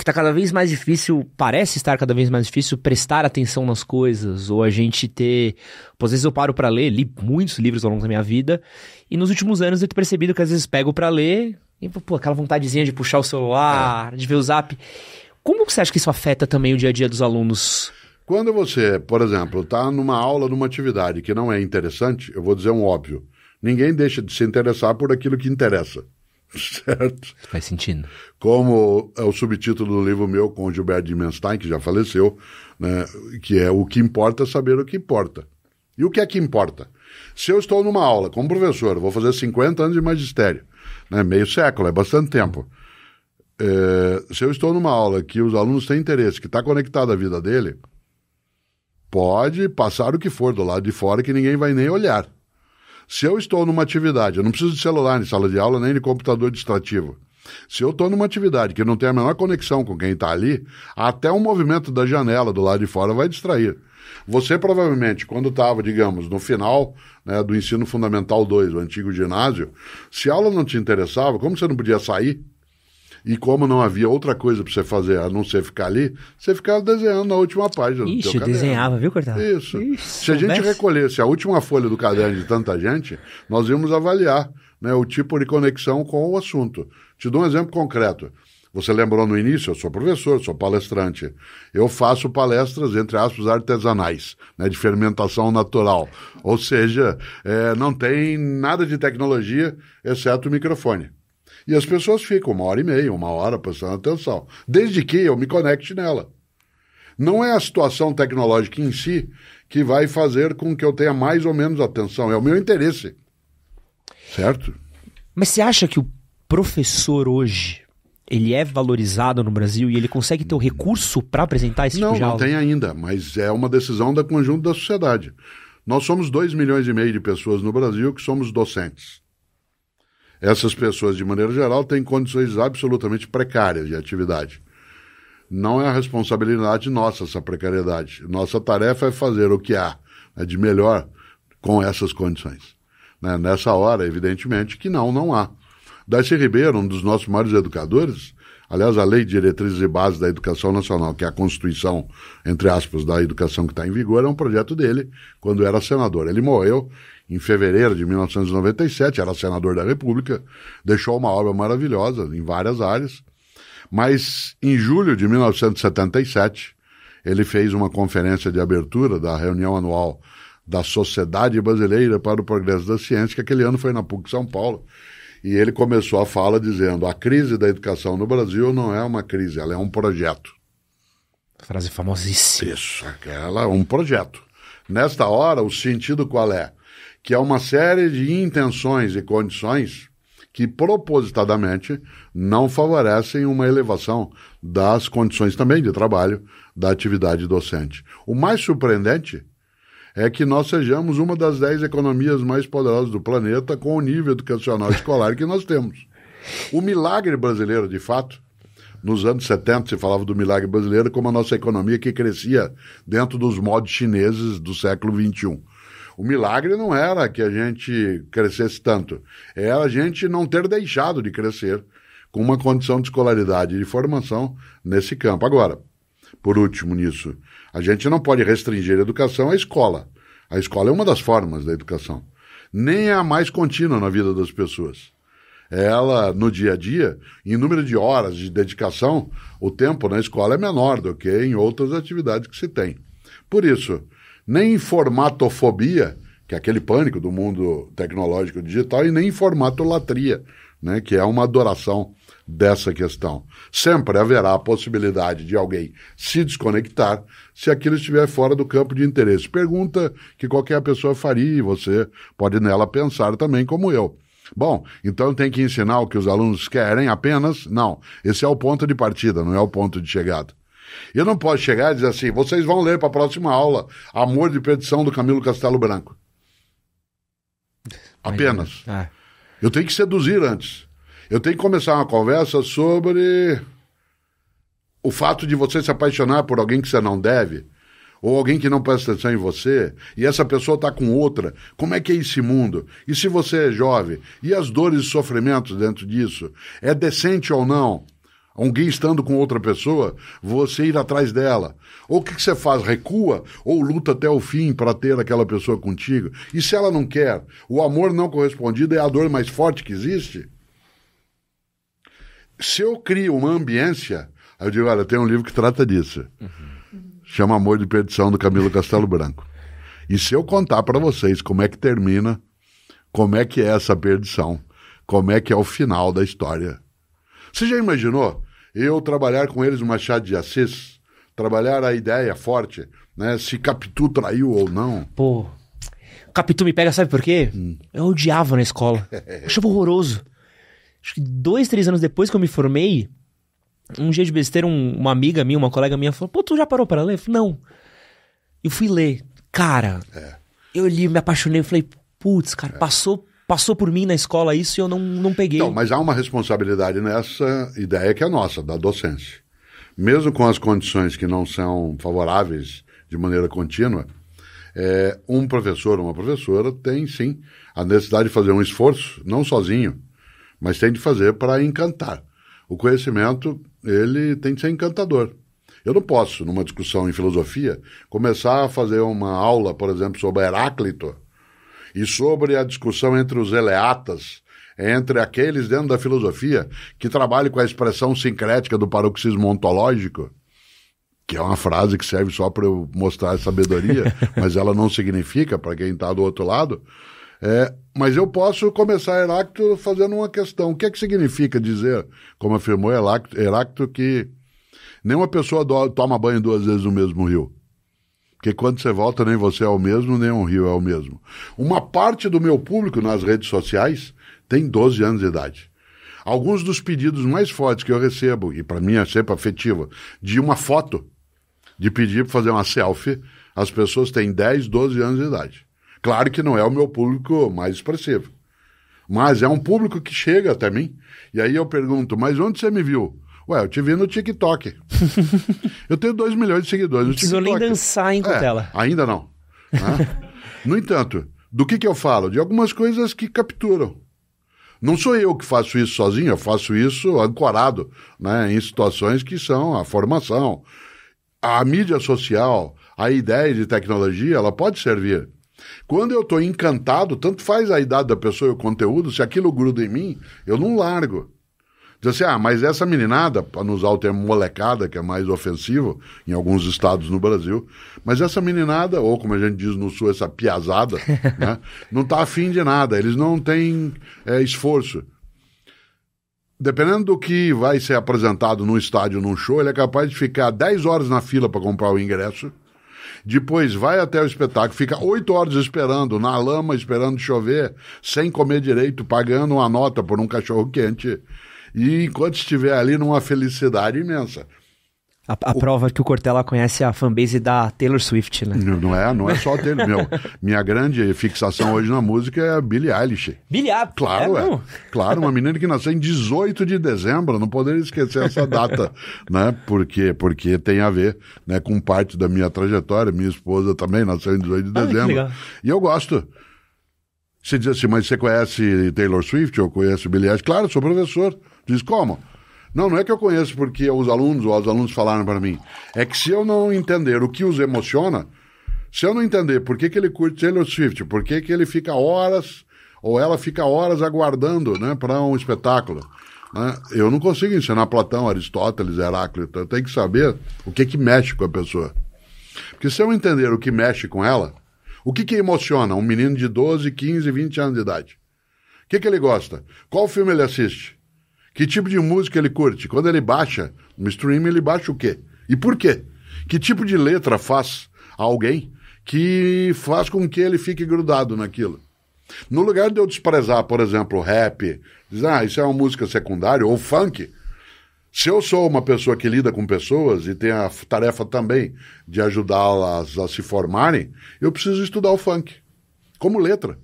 Speaker 1: que está cada vez mais difícil, parece estar cada vez mais difícil prestar atenção nas coisas, ou a gente ter. Pô, às vezes eu paro para ler, li muitos livros ao longo da minha vida, e nos últimos anos eu tenho percebido que às vezes pego para ler, e pô, aquela vontadezinha de puxar o celular, é. de ver o zap. Como você acha que isso afeta também o dia a dia dos alunos?
Speaker 2: Quando você, por exemplo, está numa aula, numa atividade que não é interessante, eu vou dizer um óbvio: ninguém deixa de se interessar por aquilo que interessa. certo? Faz sentido. Como é o subtítulo do livro meu com o Gilberto Dimenstein, que já faleceu, né, que é O que importa é saber o que importa. E o que é que importa? Se eu estou numa aula como professor, vou fazer 50 anos de magistério, né, meio século, é bastante tempo. É, se eu estou numa aula que os alunos têm interesse, que está conectado à vida dele, pode passar o que for do lado de fora que ninguém vai nem olhar. Se eu estou numa atividade, eu não preciso de celular em sala de aula nem de computador distrativo. Se eu estou numa atividade que não tem a menor conexão com quem está ali, até o um movimento da janela do lado de fora vai distrair. Você provavelmente, quando estava, digamos, no final né, do ensino fundamental 2, o antigo ginásio, se a aula não te interessava, como você não podia sair, e como não havia outra coisa para você fazer a não ser ficar ali, você ficava desenhando na última página Ixi, do teu caderno. desenhava, viu, Cortado? Isso. Ixi, Se a gente soubesse. recolhesse a última folha do caderno de tanta gente, nós íamos avaliar né, o tipo de conexão com o assunto. Te dou um exemplo concreto. Você lembrou no início, eu sou professor, sou palestrante. Eu faço palestras, entre aspas, artesanais, né, de fermentação natural. Ou seja, é, não tem nada de tecnologia, exceto o microfone. E as pessoas ficam uma hora e meia, uma hora prestando atenção, desde que eu me conecte nela. Não é a situação tecnológica em si que vai fazer com que eu tenha mais ou menos atenção, é o meu interesse. Certo? Mas você
Speaker 1: acha que o professor hoje ele é valorizado no Brasil e ele consegue ter o
Speaker 2: recurso para
Speaker 1: apresentar esse tipo não, tipo de aula? Não,
Speaker 2: tem ainda, mas é uma decisão do conjunto da sociedade. Nós somos 2 milhões e meio de pessoas no Brasil que somos docentes. Essas pessoas, de maneira geral, têm condições absolutamente precárias de atividade. Não é a responsabilidade nossa essa precariedade. Nossa tarefa é fazer o que há né, de melhor com essas condições. Né? Nessa hora, evidentemente, que não, não há. Darcy Ribeiro, um dos nossos maiores educadores, aliás, a Lei de Diretrizes e Bases da Educação Nacional, que é a Constituição, entre aspas, da educação que está em vigor, é um projeto dele, quando era senador. Ele morreu em fevereiro de 1997, era senador da República, deixou uma obra maravilhosa em várias áreas. Mas em julho de 1977, ele fez uma conferência de abertura da reunião anual da Sociedade Brasileira para o Progresso da Ciência, que aquele ano foi na PUC São Paulo. E ele começou a fala dizendo: a crise da educação no Brasil não é uma crise, ela é um projeto. Frase famosíssima. Isso, aquela é um projeto. Nesta hora, o sentido qual é? que há uma série de intenções e condições que propositadamente não favorecem uma elevação das condições também de trabalho da atividade docente. O mais surpreendente é que nós sejamos uma das dez economias mais poderosas do planeta com o nível educacional escolar que nós temos. O milagre brasileiro, de fato, nos anos 70 se falava do milagre brasileiro como a nossa economia que crescia dentro dos modos chineses do século XXI. O milagre não era que a gente crescesse tanto, era a gente não ter deixado de crescer com uma condição de escolaridade e de formação nesse campo. Agora, por último nisso, a gente não pode restringir a educação à escola. A escola é uma das formas da educação. Nem é a mais contínua na vida das pessoas. Ela, no dia a dia, em número de horas de dedicação, o tempo na escola é menor do que em outras atividades que se tem. Por isso, nem formatofobia, que é aquele pânico do mundo tecnológico digital, e nem formatolatria, né, que é uma adoração dessa questão. Sempre haverá a possibilidade de alguém se desconectar se aquilo estiver fora do campo de interesse. Pergunta que qualquer pessoa faria e você pode nela pensar também, como eu. Bom, então tem que ensinar o que os alunos querem apenas? Não. Esse é o ponto de partida, não é o ponto de chegada. Eu não posso chegar e dizer assim, vocês vão ler para a próxima aula Amor de Perdição do Camilo Castelo Branco. Apenas. É, é. Eu tenho que seduzir antes. Eu tenho que começar uma conversa sobre o fato de você se apaixonar por alguém que você não deve, ou alguém que não presta atenção em você, e essa pessoa está com outra. Como é que é esse mundo? E se você é jovem? E as dores e sofrimentos dentro disso? É decente ou não? Alguém estando com outra pessoa, você ir atrás dela. Ou o que, que você faz? Recua ou luta até o fim para ter aquela pessoa contigo? E se ela não quer? O amor não correspondido é a dor mais forte que existe? Se eu crio uma ambiência, eu digo, olha, tem um livro que trata disso. Uhum. Chama Amor de Perdição, do Camilo Castelo Branco. E se eu contar para vocês como é que termina, como é que é essa perdição, como é que é o final da história você já imaginou eu trabalhar com eles no Machado de Assis? Trabalhar a ideia forte, né? Se Capitu traiu ou não. Pô,
Speaker 1: Capitu me pega, sabe por quê? Hum. Eu odiava na escola. Eu achava horroroso. Acho que dois, três anos depois que eu me formei, um dia de besteira, um, uma amiga minha, uma colega minha, falou: Pô, tu já parou para ler? Eu falei, não. Eu fui ler. Cara, é. eu li, me apaixonei, eu falei, putz, cara, é. passou passou por mim na escola isso e eu não,
Speaker 2: não peguei. Não, mas há uma responsabilidade nessa ideia que é nossa, da docência. Mesmo com as condições que não são favoráveis de maneira contínua, é, um professor ou uma professora tem sim a necessidade de fazer um esforço, não sozinho, mas tem de fazer para encantar. O conhecimento, ele tem de ser encantador. Eu não posso, numa discussão em filosofia, começar a fazer uma aula, por exemplo, sobre Heráclito, e sobre a discussão entre os eleatas, entre aqueles dentro da filosofia que trabalham com a expressão sincrética do paroxismo ontológico, que é uma frase que serve só para eu mostrar a sabedoria, mas ela não significa para quem está do outro lado. É, mas eu posso começar Heráclito fazendo uma questão. O que é que significa dizer, como afirmou Heráclito, Heráclito que nenhuma pessoa toma banho duas vezes no mesmo rio? Porque quando você volta, nem você é o mesmo, nem o Rio é o mesmo. Uma parte do meu público nas redes sociais tem 12 anos de idade. Alguns dos pedidos mais fortes que eu recebo, e para mim é sempre afetivo, de uma foto, de pedir para fazer uma selfie, as pessoas têm 10, 12 anos de idade. Claro que não é o meu público mais expressivo. Mas é um público que chega até mim. E aí eu pergunto, mas onde você me viu? Ué, eu te vi no TikTok. eu tenho 2 milhões de seguidores no TikTok. TikTok. Precisou nem dançar, hein, é, Cutela? É, ainda não. Né? no entanto, do que, que eu falo? De algumas coisas que capturam. Não sou eu que faço isso sozinho, eu faço isso ancorado né, em situações que são a formação. A mídia social, a ideia de tecnologia, ela pode servir. Quando eu estou encantado, tanto faz a idade da pessoa e o conteúdo, se aquilo gruda em mim, eu não largo. Diz assim, ah, mas essa meninada, para não usar o termo molecada, que é mais ofensivo em alguns estados no Brasil, mas essa meninada, ou como a gente diz no sul, essa piazada, né, não está afim de nada, eles não têm é, esforço. Dependendo do que vai ser apresentado num estádio, num show, ele é capaz de ficar 10 horas na fila para comprar o ingresso, depois vai até o espetáculo, fica oito horas esperando, na lama, esperando chover, sem comer direito, pagando uma nota por um cachorro quente e enquanto estiver ali, numa felicidade imensa. A, a o... prova que o Cortella conhece é a fanbase da Taylor Swift, né? Não, não é, não é só Taylor. meu, minha grande fixação hoje na música é a Billie Eilish. Billie Eilish? Claro, é, é. Claro, uma menina que nasceu em 18 de dezembro, não poderia esquecer essa data, né? Porque, porque tem a ver né, com parte da minha trajetória. Minha esposa também nasceu em 18 de ah, dezembro. Ah, e eu gosto. Você diz assim, mas você conhece Taylor Swift ou conhece Billie Eilish? Claro, sou professor. Diz como? Não, não é que eu conheço porque os alunos ou os alunos falaram para mim. É que se eu não entender o que os emociona, se eu não entender por que, que ele curte Taylor Swift, por que, que ele fica horas ou ela fica horas aguardando né, para um espetáculo, né? eu não consigo ensinar Platão, Aristóteles, Heráclito. Eu tenho que saber o que, que mexe com a pessoa. Porque se eu entender o que mexe com ela, o que, que emociona um menino de 12, 15, 20 anos de idade? O que, que ele gosta? Qual filme ele assiste? Que tipo de música ele curte? Quando ele baixa no stream ele baixa o quê? E por quê? Que tipo de letra faz a alguém que faz com que ele fique grudado naquilo? No lugar de eu desprezar, por exemplo, rap, dizer, ah, isso é uma música secundária, ou funk, se eu sou uma pessoa que lida com pessoas e tem a tarefa também de ajudá-las a se formarem, eu preciso estudar o funk como letra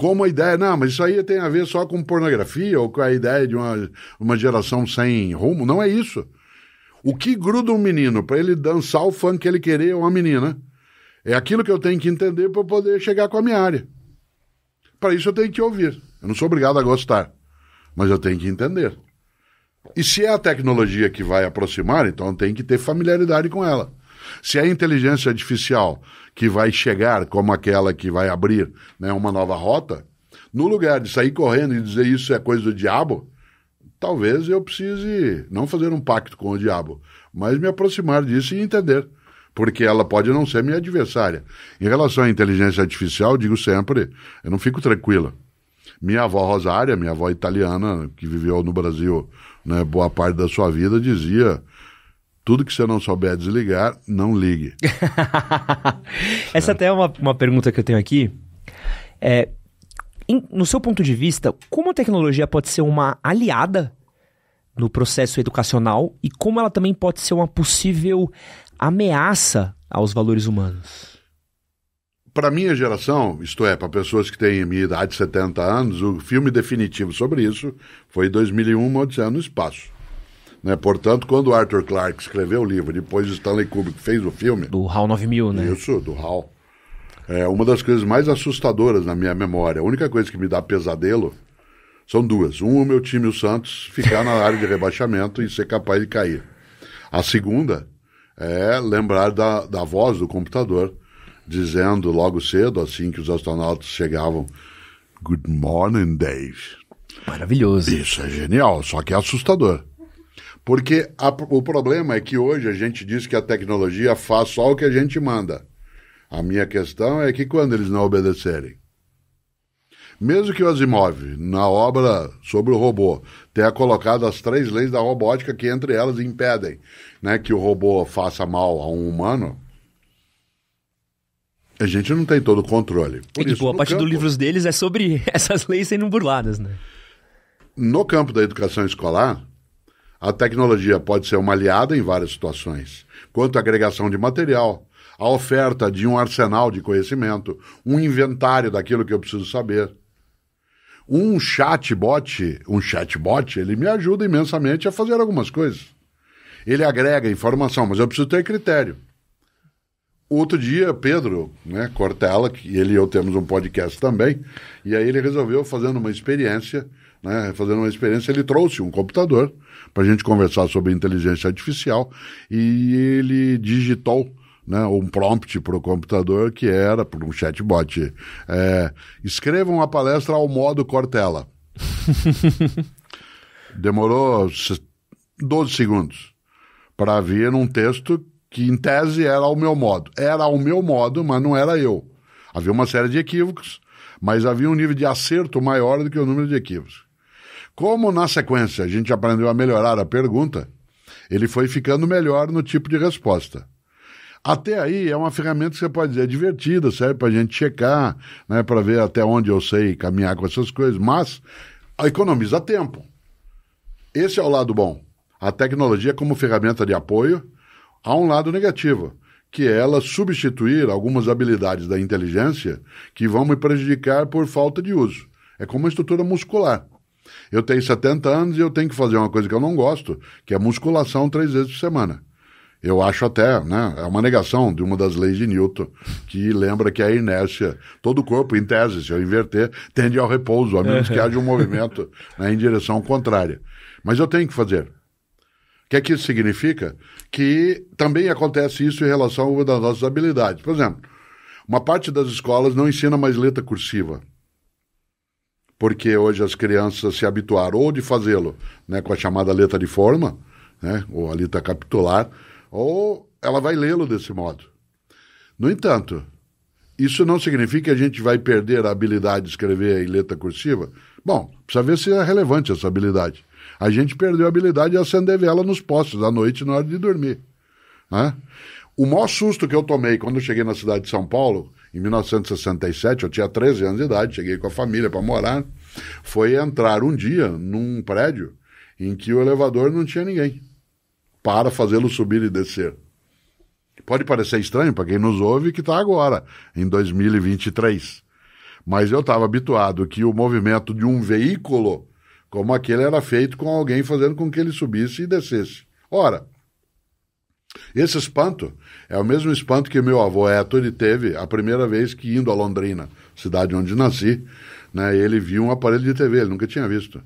Speaker 2: como a ideia, não, mas isso aí tem a ver só com pornografia ou com a ideia de uma, uma geração sem rumo. Não é isso. O que gruda um menino para ele dançar o funk que ele querer ou é uma menina é aquilo que eu tenho que entender para poder chegar com a minha área. Para isso eu tenho que ouvir. Eu não sou obrigado a gostar, mas eu tenho que entender. E se é a tecnologia que vai aproximar, então tem que ter familiaridade com ela. Se a inteligência artificial que vai chegar, como aquela que vai abrir né, uma nova rota, no lugar de sair correndo e dizer isso é coisa do diabo, talvez eu precise não fazer um pacto com o diabo, mas me aproximar disso e entender. Porque ela pode não ser minha adversária. Em relação à inteligência artificial, digo sempre, eu não fico tranquila. Minha avó Rosária, minha avó italiana, que viveu no Brasil né, boa parte da sua vida, dizia tudo que você não souber desligar, não ligue. Essa até é uma, uma pergunta que eu
Speaker 1: tenho aqui. É, em, no seu ponto de vista, como a tecnologia pode ser uma aliada no processo educacional e como ela também pode ser uma possível ameaça aos valores humanos?
Speaker 2: Para a minha geração, isto é, para pessoas que têm minha idade, 70 anos, o filme definitivo sobre isso foi 2001, Odisseia no Espaço. Né? Portanto, quando Arthur Clarke escreveu o livro, depois Stanley Kubrick fez o filme... Do HAL 9000, né? Isso, do HAL. É uma das coisas mais assustadoras na minha memória. A única coisa que me dá pesadelo são duas. Um, o meu time, o Santos, ficar na área de rebaixamento e ser capaz de cair. A segunda é lembrar da, da voz do computador dizendo logo cedo, assim que os astronautas chegavam, Good morning, Dave. Maravilhoso. Isso é genial, só que é assustador. Porque a, o problema é que hoje a gente diz que a tecnologia faz só o que a gente manda. A minha questão é que quando eles não obedecerem, mesmo que o Asimov, na obra sobre o robô, tenha colocado as três leis da robótica que entre elas impedem né, que o robô faça mal a um humano, a gente não tem todo o controle.
Speaker 1: Por é e, isso, boa parte dos livros deles é sobre essas leis sendo burladas, né?
Speaker 2: No campo da educação escolar, a tecnologia pode ser uma aliada em várias situações, quanto à agregação de material, a oferta de um arsenal de conhecimento, um inventário daquilo que eu preciso saber. Um chatbot, um chatbot, ele me ajuda imensamente a fazer algumas coisas. Ele agrega informação, mas eu preciso ter critério. Outro dia, Pedro né, Cortella, que ele e eu temos um podcast também, e aí ele resolveu fazendo uma experiência, né, fazendo uma experiência, ele trouxe um computador para a gente conversar sobre inteligência artificial e ele digitou né, um prompt para o computador que era para um chatbot. É, escreva uma palestra ao modo Cortella. Demorou 12 segundos para vir um texto que, em tese, era ao meu modo. Era ao meu modo, mas não era eu. Havia uma série de equívocos, mas havia um nível de acerto maior do que o número de equívocos. Como na sequência a gente aprendeu a melhorar a pergunta, ele foi ficando melhor no tipo de resposta. Até aí é uma ferramenta que você pode dizer é divertida, serve para a gente checar, né, para ver até onde eu sei caminhar com essas coisas, mas economiza tempo. Esse é o lado bom. A tecnologia como ferramenta de apoio há um lado negativo, que é ela substituir algumas habilidades da inteligência que vão me prejudicar por falta de uso. É como uma estrutura muscular. Eu tenho 70 anos e eu tenho que fazer uma coisa que eu não gosto, que é musculação três vezes por semana. Eu acho até, né? É uma negação de uma das leis de Newton, que lembra que a inércia, todo o corpo, em tese, se eu inverter, tende ao repouso, a menos que é. haja um movimento né, em direção contrária. Mas eu tenho que fazer. O que é que isso significa? Que também acontece isso em relação a uma das nossas habilidades. Por exemplo, uma parte das escolas não ensina mais letra cursiva porque hoje as crianças se habituaram ou de fazê-lo né, com a chamada letra de forma, né, ou a letra capitular, ou ela vai lê-lo desse modo. No entanto, isso não significa que a gente vai perder a habilidade de escrever em letra cursiva? Bom, precisa ver se é relevante essa habilidade. A gente perdeu a habilidade de acender vela nos postos à noite na hora de dormir. Né? O maior susto que eu tomei quando eu cheguei na cidade de São Paulo em 1967, eu tinha 13 anos de idade, cheguei com a família para morar. Foi entrar um dia num prédio em que o elevador não tinha ninguém para fazê-lo subir e descer. Pode parecer estranho para quem nos ouve que está agora, em 2023. Mas eu estava habituado que o movimento de um veículo como aquele era feito com alguém fazendo com que ele subisse e descesse. Ora, esse espanto é o mesmo espanto que meu avô Héctor teve a primeira vez que indo a Londrina, cidade onde nasci, né, ele viu um aparelho de TV, ele nunca tinha visto.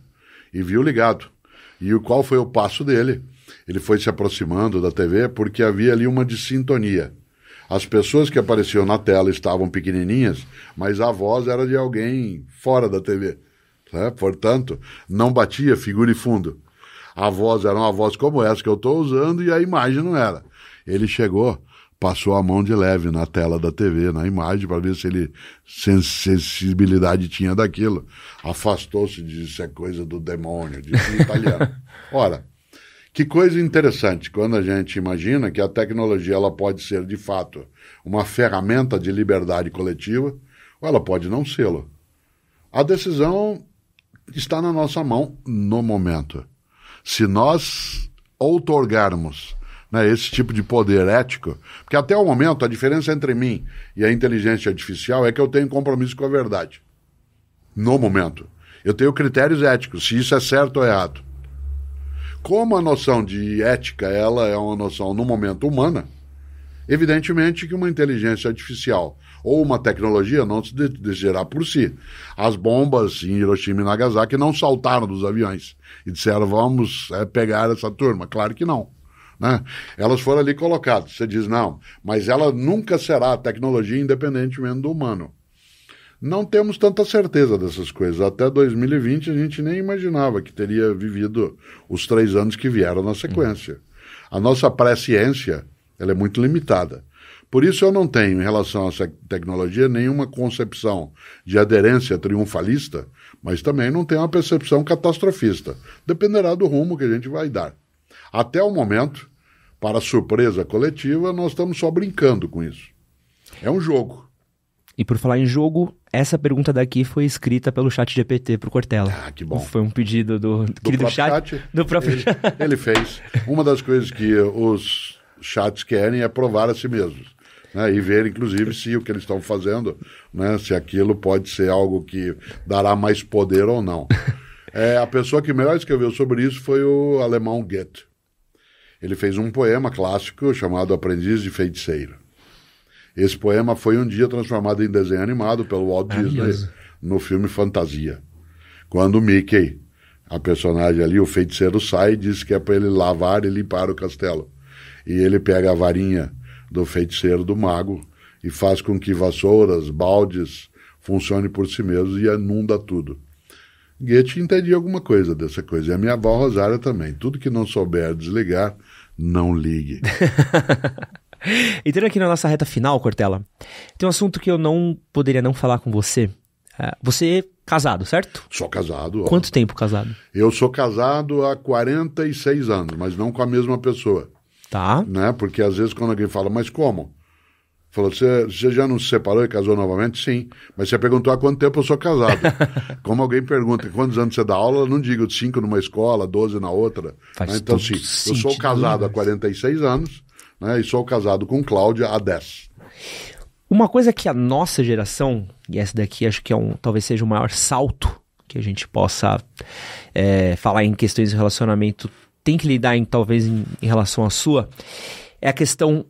Speaker 2: E viu ligado. E o qual foi o passo dele? Ele foi se aproximando da TV porque havia ali uma dissintonia. As pessoas que apareciam na tela estavam pequenininhas, mas a voz era de alguém fora da TV. Né? Portanto, não batia figura e fundo. A voz era uma voz como essa que eu estou usando e a imagem não era. Ele chegou passou a mão de leve na tela da TV, na imagem, para ver se ele sensibilidade tinha daquilo. Afastou-se de isso é coisa do demônio, de italiano. Ora, que coisa interessante quando a gente imagina que a tecnologia ela pode ser de fato uma ferramenta de liberdade coletiva, ou ela pode não sê -lo. A decisão está na nossa mão no momento. Se nós outorgarmos né, esse tipo de poder ético, porque até o momento a diferença entre mim e a inteligência artificial é que eu tenho compromisso com a verdade. No momento. Eu tenho critérios éticos, se isso é certo ou errado. Como a noção de ética ela é uma noção, no momento, humana, evidentemente que uma inteligência artificial ou uma tecnologia não se desejará por si. As bombas em Hiroshima e Nagasaki não saltaram dos aviões e disseram vamos é, pegar essa turma. Claro que não né? Elas foram ali colocadas. Você diz, não, mas ela nunca será tecnologia independentemente do humano. Não temos tanta certeza dessas coisas. Até 2020 a gente nem imaginava que teria vivido os três anos que vieram na sequência. Uhum. A nossa presciência ela é muito limitada. Por isso eu não tenho, em relação a essa tecnologia, nenhuma concepção de aderência triunfalista, mas também não tenho uma percepção catastrofista. Dependerá do rumo que a gente vai dar. Até o momento, para surpresa coletiva, nós estamos só brincando com isso. É um jogo. E por falar em
Speaker 1: jogo, essa pergunta daqui foi escrita pelo chat GPT o Cortella. Ah, que bom. Foi um
Speaker 2: pedido do,
Speaker 1: do querido chat,
Speaker 2: chat, Do próprio ele, Ele fez. Uma das coisas que os chats querem é provar a si mesmos. Né, e ver, inclusive, se o que eles estão fazendo, né, se aquilo pode ser algo que dará mais poder ou não. É, a pessoa que melhor escreveu sobre isso foi o alemão Goethe ele fez um poema clássico chamado Aprendiz de Feiticeiro. Esse poema foi um dia transformado em desenho animado pelo Walt Disney ah, no filme Fantasia. Quando Mickey, a personagem ali, o feiticeiro, sai e diz que é para ele lavar e limpar o castelo. E ele pega a varinha do feiticeiro, do mago, e faz com que vassouras, baldes funcionem por si mesmos e inunda tudo. Goethe entendia alguma coisa dessa coisa. E a minha avó Rosária também. Tudo que não souber desligar, não ligue. Entrando aqui na nossa reta final, Cortella, tem um assunto que eu não poderia não
Speaker 1: falar com você. É, você é casado, certo? Sou casado. Ó. Quanto tempo casado?
Speaker 2: Eu sou casado há 46 anos, mas não com a mesma pessoa. Tá. Né? Porque às vezes quando alguém fala, mas como? Falou, você já não se separou e casou novamente? Sim. Mas você perguntou há quanto tempo eu sou casado. Como alguém pergunta, quantos anos você dá aula? Eu não digo cinco numa escola, doze na outra. Faz né? então, sim, eu sou né, casado há 46 anos né, e sou casado com Cláudia há 10.
Speaker 1: Uma coisa que a nossa geração, e essa daqui acho que é um, talvez seja o maior salto que a gente possa é, falar em questões de relacionamento, tem que lidar em, talvez em, em relação à sua, é a questão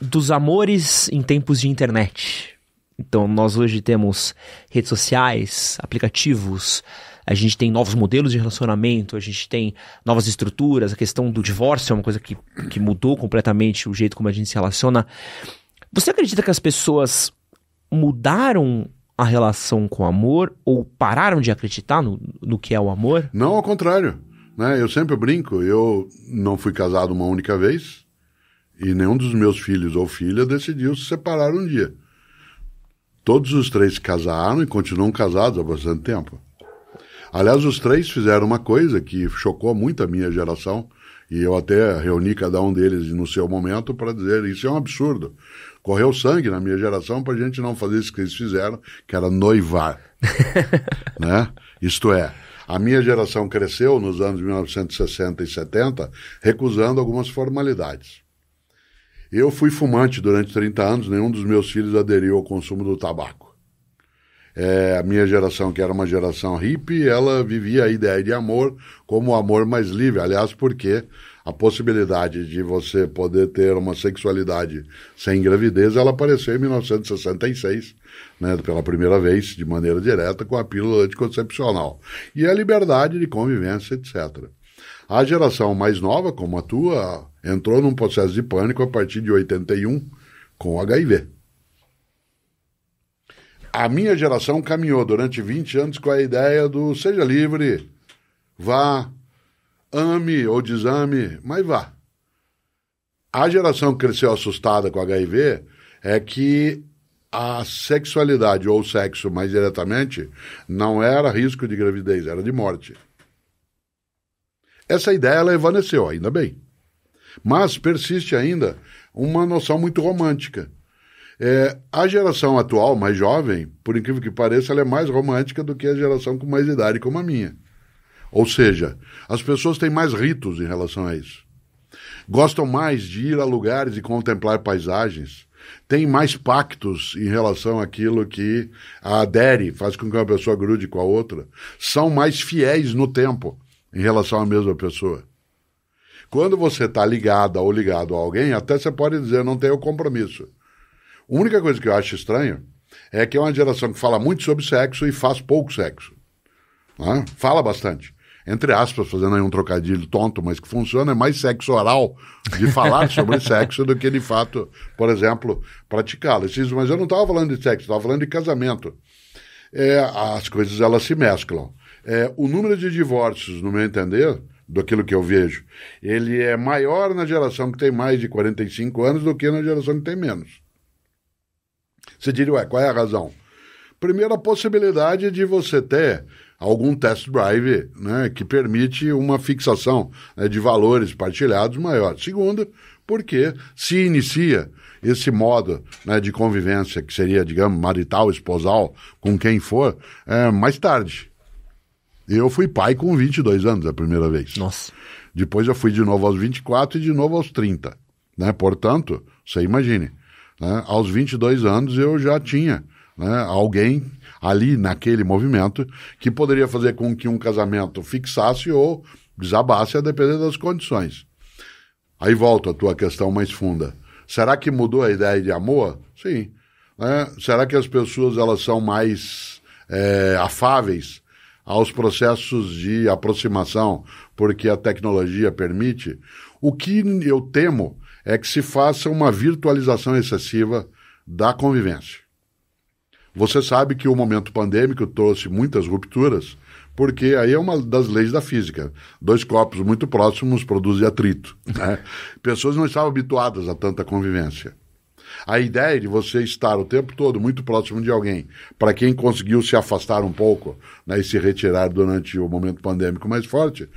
Speaker 1: dos amores em tempos de internet. Então, nós hoje temos redes sociais, aplicativos, a gente tem novos modelos de relacionamento, a gente tem novas estruturas, a questão do divórcio é uma coisa que, que mudou completamente o jeito como a gente se relaciona. Você acredita que as pessoas mudaram a relação com o amor ou pararam de acreditar no, no que é o amor?
Speaker 2: Não, ao contrário. Né? Eu sempre brinco, eu não fui casado uma única vez, e nenhum dos meus filhos ou filha decidiu se separar um dia. Todos os três casaram e continuam casados há bastante tempo. Aliás, os três fizeram uma coisa que chocou muito a minha geração, e eu até reuni cada um deles no seu momento para dizer: isso é um absurdo. Correu sangue na minha geração para a gente não fazer isso que eles fizeram, que era noivar. né? Isto é, a minha geração cresceu nos anos 1960 e 70 recusando algumas formalidades. Eu fui fumante durante 30 anos, nenhum dos meus filhos aderiu ao consumo do tabaco. É, a minha geração, que era uma geração hippie, ela vivia a ideia de amor como o amor mais livre. Aliás, porque a possibilidade de você poder ter uma sexualidade sem gravidez, ela apareceu em 1966, né, pela primeira vez, de maneira direta, com a pílula anticoncepcional. E a liberdade de convivência, etc. A geração mais nova, como a tua, entrou num processo de pânico a partir de 81 com HIV. A minha geração caminhou durante 20 anos com a ideia do seja livre, vá, ame ou desame, mas vá. A geração que cresceu assustada com HIV é que a sexualidade ou sexo mais diretamente não era risco de gravidez, era de morte. Essa ideia ela evaneceu, ainda bem. Mas persiste ainda uma noção muito romântica. É, a geração atual, mais jovem, por incrível que pareça, ela é mais romântica do que a geração com mais idade, como a minha. Ou seja, as pessoas têm mais ritos em relação a isso. Gostam mais de ir a lugares e contemplar paisagens. Têm mais pactos em relação àquilo que adere, faz com que uma pessoa grude com a outra. São mais fiéis no tempo em relação à mesma pessoa. Quando você está ligada ou ligado a alguém, até você pode dizer, não tenho compromisso. A única coisa que eu acho estranho é que é uma geração que fala muito sobre sexo e faz pouco sexo. Né? Fala bastante. Entre aspas, fazendo aí um trocadilho tonto, mas que funciona, é mais sexo oral de falar sobre sexo do que de fato, por exemplo, praticá-lo. Mas eu não estava falando de sexo, estava falando de casamento. É, as coisas elas se mesclam. É, o número de divórcios, no meu entender, daquilo que eu vejo, ele é maior na geração que tem mais de 45 anos do que na geração que tem menos. Você diria, ué, qual é a razão? Primeiro, a possibilidade de você ter algum test drive né, que permite uma fixação né, de valores partilhados maior. Segundo, porque se inicia esse modo né, de convivência, que seria, digamos, marital, esposal, com quem for, é, mais tarde. Eu fui pai com 22 anos a primeira vez. Nossa. Depois eu fui de novo aos 24 e de novo aos 30. Né? Portanto, você imagine, né? aos 22 anos eu já tinha né? alguém ali naquele movimento que poderia fazer com que um casamento fixasse ou desabasse, a depender das condições. Aí volto à tua questão mais funda. Será que mudou a ideia de amor? Sim. Né? Será que as pessoas elas são mais é, afáveis aos processos de aproximação, porque a tecnologia permite, o que eu temo é que se faça uma virtualização excessiva da convivência. Você sabe que o momento pandêmico trouxe muitas rupturas, porque aí é uma das leis da física. Dois corpos muito próximos produzem atrito. Né? Pessoas não estavam habituadas a tanta convivência. A ideia de você estar o tempo todo muito próximo de alguém, para quem conseguiu se afastar um pouco né, e se retirar durante o momento pandêmico mais forte,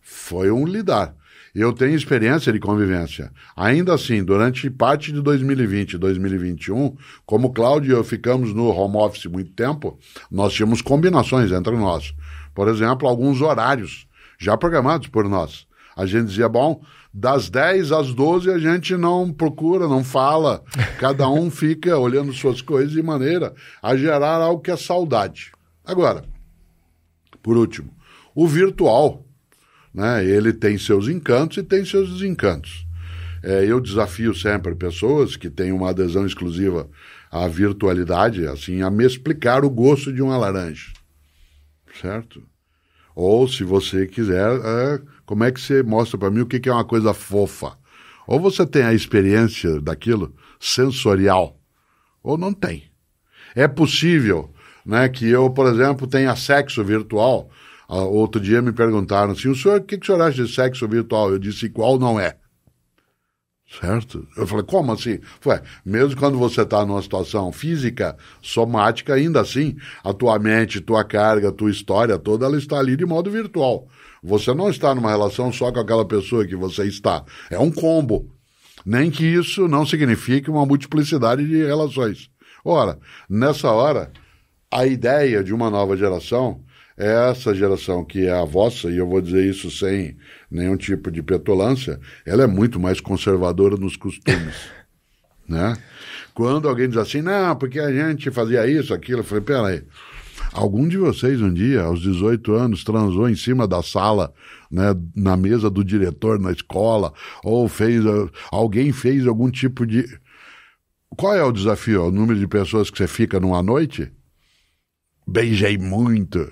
Speaker 2: foi um lidar. Eu tenho experiência de convivência. Ainda assim, durante parte de 2020 e 2021, como Cláudio e eu ficamos no home office muito tempo, nós tínhamos combinações entre nós. Por exemplo, alguns horários já programados por nós. A gente dizia, bom, das 10 às 12 a gente não procura, não fala. Cada um fica olhando suas coisas de maneira a gerar algo que é saudade. Agora, por último, o virtual, né? Ele tem seus encantos e tem seus desencantos. É, eu desafio sempre pessoas que têm uma adesão exclusiva à virtualidade, assim, a me explicar o gosto de uma laranja, certo? Ou se você quiser é, como é que você mostra para mim o que, que é uma coisa fofa? Ou você tem a experiência daquilo sensorial, ou não tem. É possível né, que eu, por exemplo, tenha sexo virtual. Uh, outro dia me perguntaram assim: o senhor, o que, que o senhor acha de sexo virtual? Eu disse: qual não é? Certo? Eu falei: como assim? Foi, mesmo quando você está numa situação física, somática, ainda assim, a tua mente, tua carga, tua história toda, ela está ali de modo virtual. Você não está numa relação só com aquela pessoa que você está. É um combo. Nem que isso não signifique uma multiplicidade de relações. Ora, nessa hora, a ideia de uma nova geração é essa geração que é a vossa, e eu vou dizer isso sem nenhum tipo de petulância, ela é muito mais conservadora nos costumes. né? Quando alguém diz assim, não, porque a gente fazia isso, aquilo, eu falei, peraí. Algum de vocês um dia, aos 18 anos, transou em cima da sala, né, na mesa do diretor na escola, ou fez ah, alguém fez algum tipo de Qual é o desafio? O número de pessoas que você fica numa noite? Beijei muito.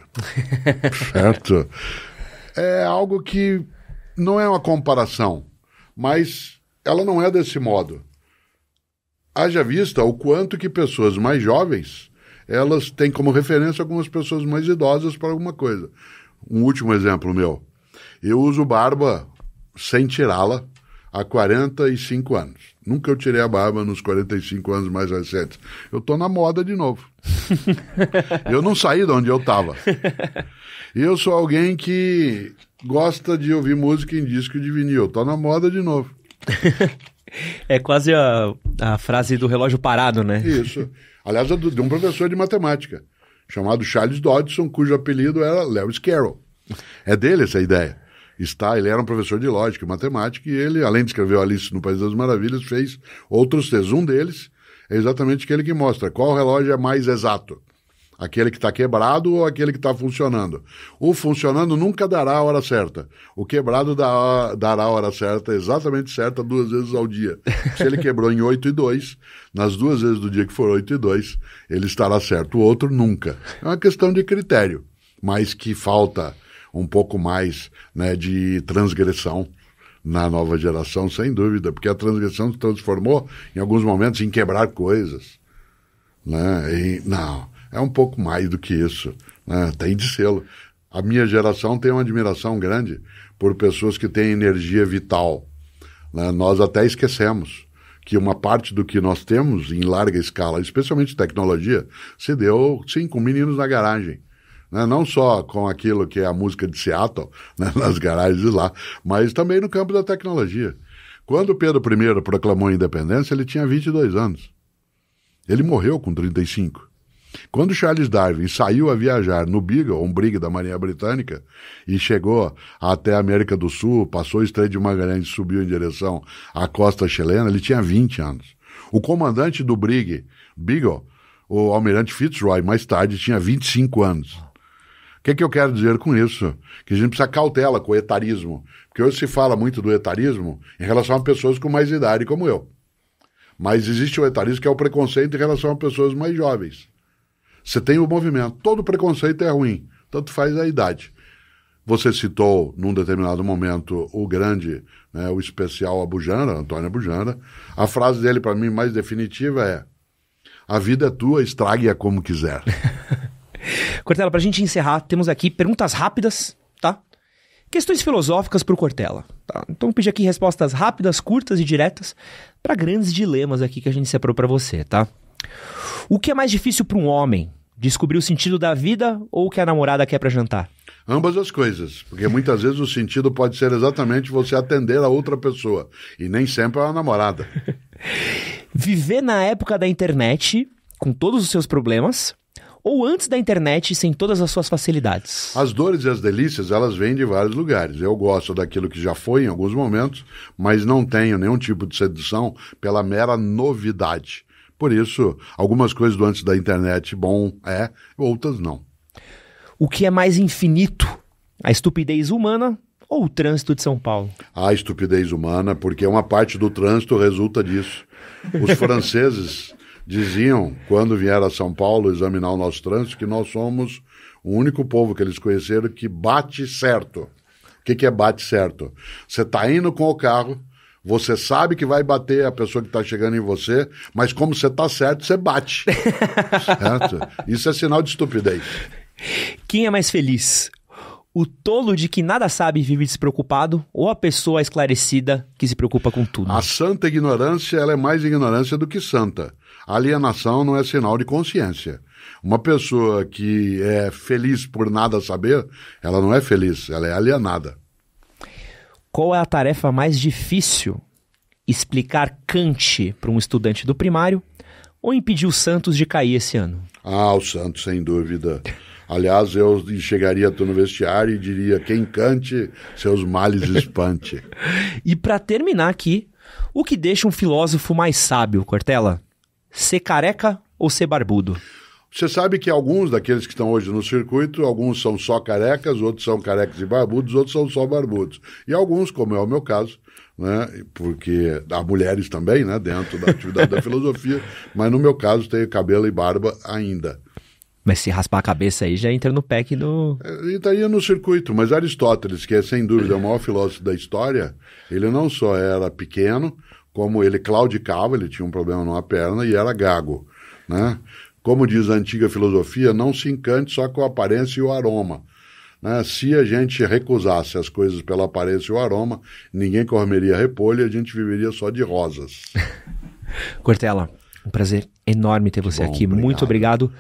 Speaker 2: certo? É algo que não é uma comparação, mas ela não é desse modo. Haja vista o quanto que pessoas mais jovens elas têm como referência algumas pessoas mais idosas para alguma coisa. Um último exemplo meu. Eu uso barba sem tirá-la há 45 anos. Nunca eu tirei a barba nos 45 anos mais recentes. Eu estou na moda de novo. eu não saí de onde eu estava. E eu sou alguém que gosta de ouvir música em disco de vinil. Estou na moda de novo. é quase a, a frase do relógio parado, né? Isso. Aliás, de um professor de matemática, chamado Charles Dodson, cujo apelido era Lewis Carroll. É dele essa ideia. Está, ele era um professor de lógica e matemática e ele, além de escrever o Alice no País das Maravilhas, fez outros textos. Um deles é exatamente aquele que mostra qual relógio é mais exato. Aquele que está quebrado ou aquele que está funcionando. O funcionando nunca dará a hora certa. O quebrado dá, dará a hora certa, exatamente certa, duas vezes ao dia. Se ele quebrou em 8 e 2, nas duas vezes do dia que for 8 e 2, ele estará certo. O outro nunca. É uma questão de critério, mas que falta um pouco mais né, de transgressão na nova geração, sem dúvida, porque a transgressão se transformou em alguns momentos em quebrar coisas. Né? E, não, é um pouco mais do que isso. Né? Tem de selo. A minha geração tem uma admiração grande por pessoas que têm energia vital. Né? Nós até esquecemos que uma parte do que nós temos em larga escala, especialmente tecnologia, se deu, sim, com meninos na garagem. Né? Não só com aquilo que é a música de Seattle, né? nas garagens lá, mas também no campo da tecnologia. Quando Pedro I proclamou a independência, ele tinha 22 anos. Ele morreu com 35. Quando Charles Darwin saiu a viajar no Beagle, um brigue da Marinha Britânica, e chegou até a América do Sul, passou o Estreito de Magalhães e subiu em direção à costa chilena, ele tinha 20 anos. O comandante do brigue, Beagle, o almirante Fitzroy, mais tarde tinha 25 anos. O que, que eu quero dizer com isso? Que a gente precisa cautela com o etarismo. Porque hoje se fala muito do etarismo em relação a pessoas com mais idade, como eu. Mas existe o etarismo que é o preconceito em relação a pessoas mais jovens. Você tem o movimento. Todo preconceito é ruim, tanto faz a idade. Você citou, num determinado momento, o grande, né, o especial Abujana, Antônio Abujana. A frase dele, para mim, mais definitiva é: A vida é tua, estrague-a como quiser. Cortella, para a gente encerrar, temos aqui perguntas rápidas, tá? Questões
Speaker 1: filosóficas para o Cortella. Tá? Então, pedi aqui respostas rápidas, curtas e diretas para grandes dilemas aqui que a gente separou para você, tá? O que é mais difícil para um homem? Descobrir o sentido da vida ou o que a namorada quer para jantar?
Speaker 2: Ambas as coisas, porque muitas vezes o sentido pode ser exatamente você atender a outra pessoa, e nem sempre é a namorada. Viver na época da internet, com todos os seus problemas,
Speaker 1: ou antes da internet sem todas as suas facilidades?
Speaker 2: As dores e as delícias, elas vêm de vários lugares. Eu gosto daquilo que já foi em alguns momentos, mas não tenho nenhum tipo de sedução pela mera novidade. Por isso, algumas coisas do antes da internet, bom, é, outras não.
Speaker 1: O que é mais infinito? A estupidez humana
Speaker 2: ou o trânsito de São Paulo? A estupidez humana, porque uma parte do trânsito resulta disso. Os franceses diziam, quando vieram a São Paulo examinar o nosso trânsito, que nós somos o único povo que eles conheceram que bate certo. O que, que é bate certo? Você está indo com o carro, você sabe que vai bater a pessoa que está chegando em você, mas como você está certo, você bate. certo? Isso é sinal de estupidez. Quem é mais feliz? O tolo de que nada sabe e vive despreocupado ou a pessoa esclarecida que se preocupa com tudo? A santa ignorância ela é mais ignorância do que santa. alienação não é sinal de consciência. Uma pessoa que é feliz por nada saber, ela não é feliz, ela é alienada. Qual é a tarefa mais difícil? Explicar Kant
Speaker 1: para um estudante do primário ou impedir o Santos de cair esse ano?
Speaker 2: Ah, o Santos, sem dúvida. Aliás, eu chegaria no vestiário e diria: quem cante, seus males espante.
Speaker 1: e para terminar aqui, o que deixa um filósofo mais sábio, Cortella? Ser careca ou ser barbudo?
Speaker 2: Você sabe que alguns daqueles que estão hoje no circuito, alguns são só carecas, outros são carecas e barbudos, outros são só barbudos. E alguns, como é o meu caso, né? Porque há mulheres também, né? Dentro da atividade da filosofia, mas no meu caso tenho cabelo e barba ainda. Mas se raspar a cabeça aí já entra no PEC do. Ele é, estaria no circuito, mas Aristóteles, que é sem dúvida o maior filósofo da história, ele não só era pequeno, como ele claudicava, ele tinha um problema numa perna e era gago. Né? Como diz a antiga filosofia, não se encante só com a aparência e o aroma. Né? Se a gente recusasse as coisas pela aparência e o aroma, ninguém comeria repolho e a gente viveria só de rosas.
Speaker 1: Cortella, um prazer enorme ter você Bom, aqui. Obrigado. Muito obrigado.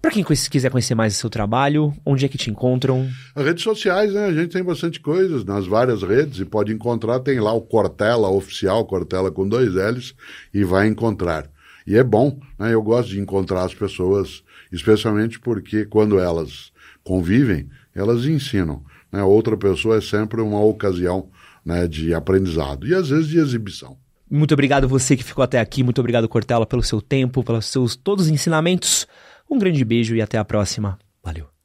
Speaker 1: Para quem quiser conhecer mais o seu trabalho, onde é que te encontram?
Speaker 2: As redes sociais, né? A gente tem bastante coisas nas várias redes e pode encontrar. Tem lá o Cortella Oficial, Cortella com dois L's, e vai encontrar. E é bom, né? Eu gosto de encontrar as pessoas, especialmente porque quando elas convivem, elas ensinam. Né? Outra pessoa é sempre uma ocasião né, de aprendizado e às vezes de exibição.
Speaker 1: Muito obrigado você que ficou até aqui, muito obrigado Cortella pelo seu tempo, pelos seus todos os ensinamentos. Um grande beijo e até a próxima. Valeu.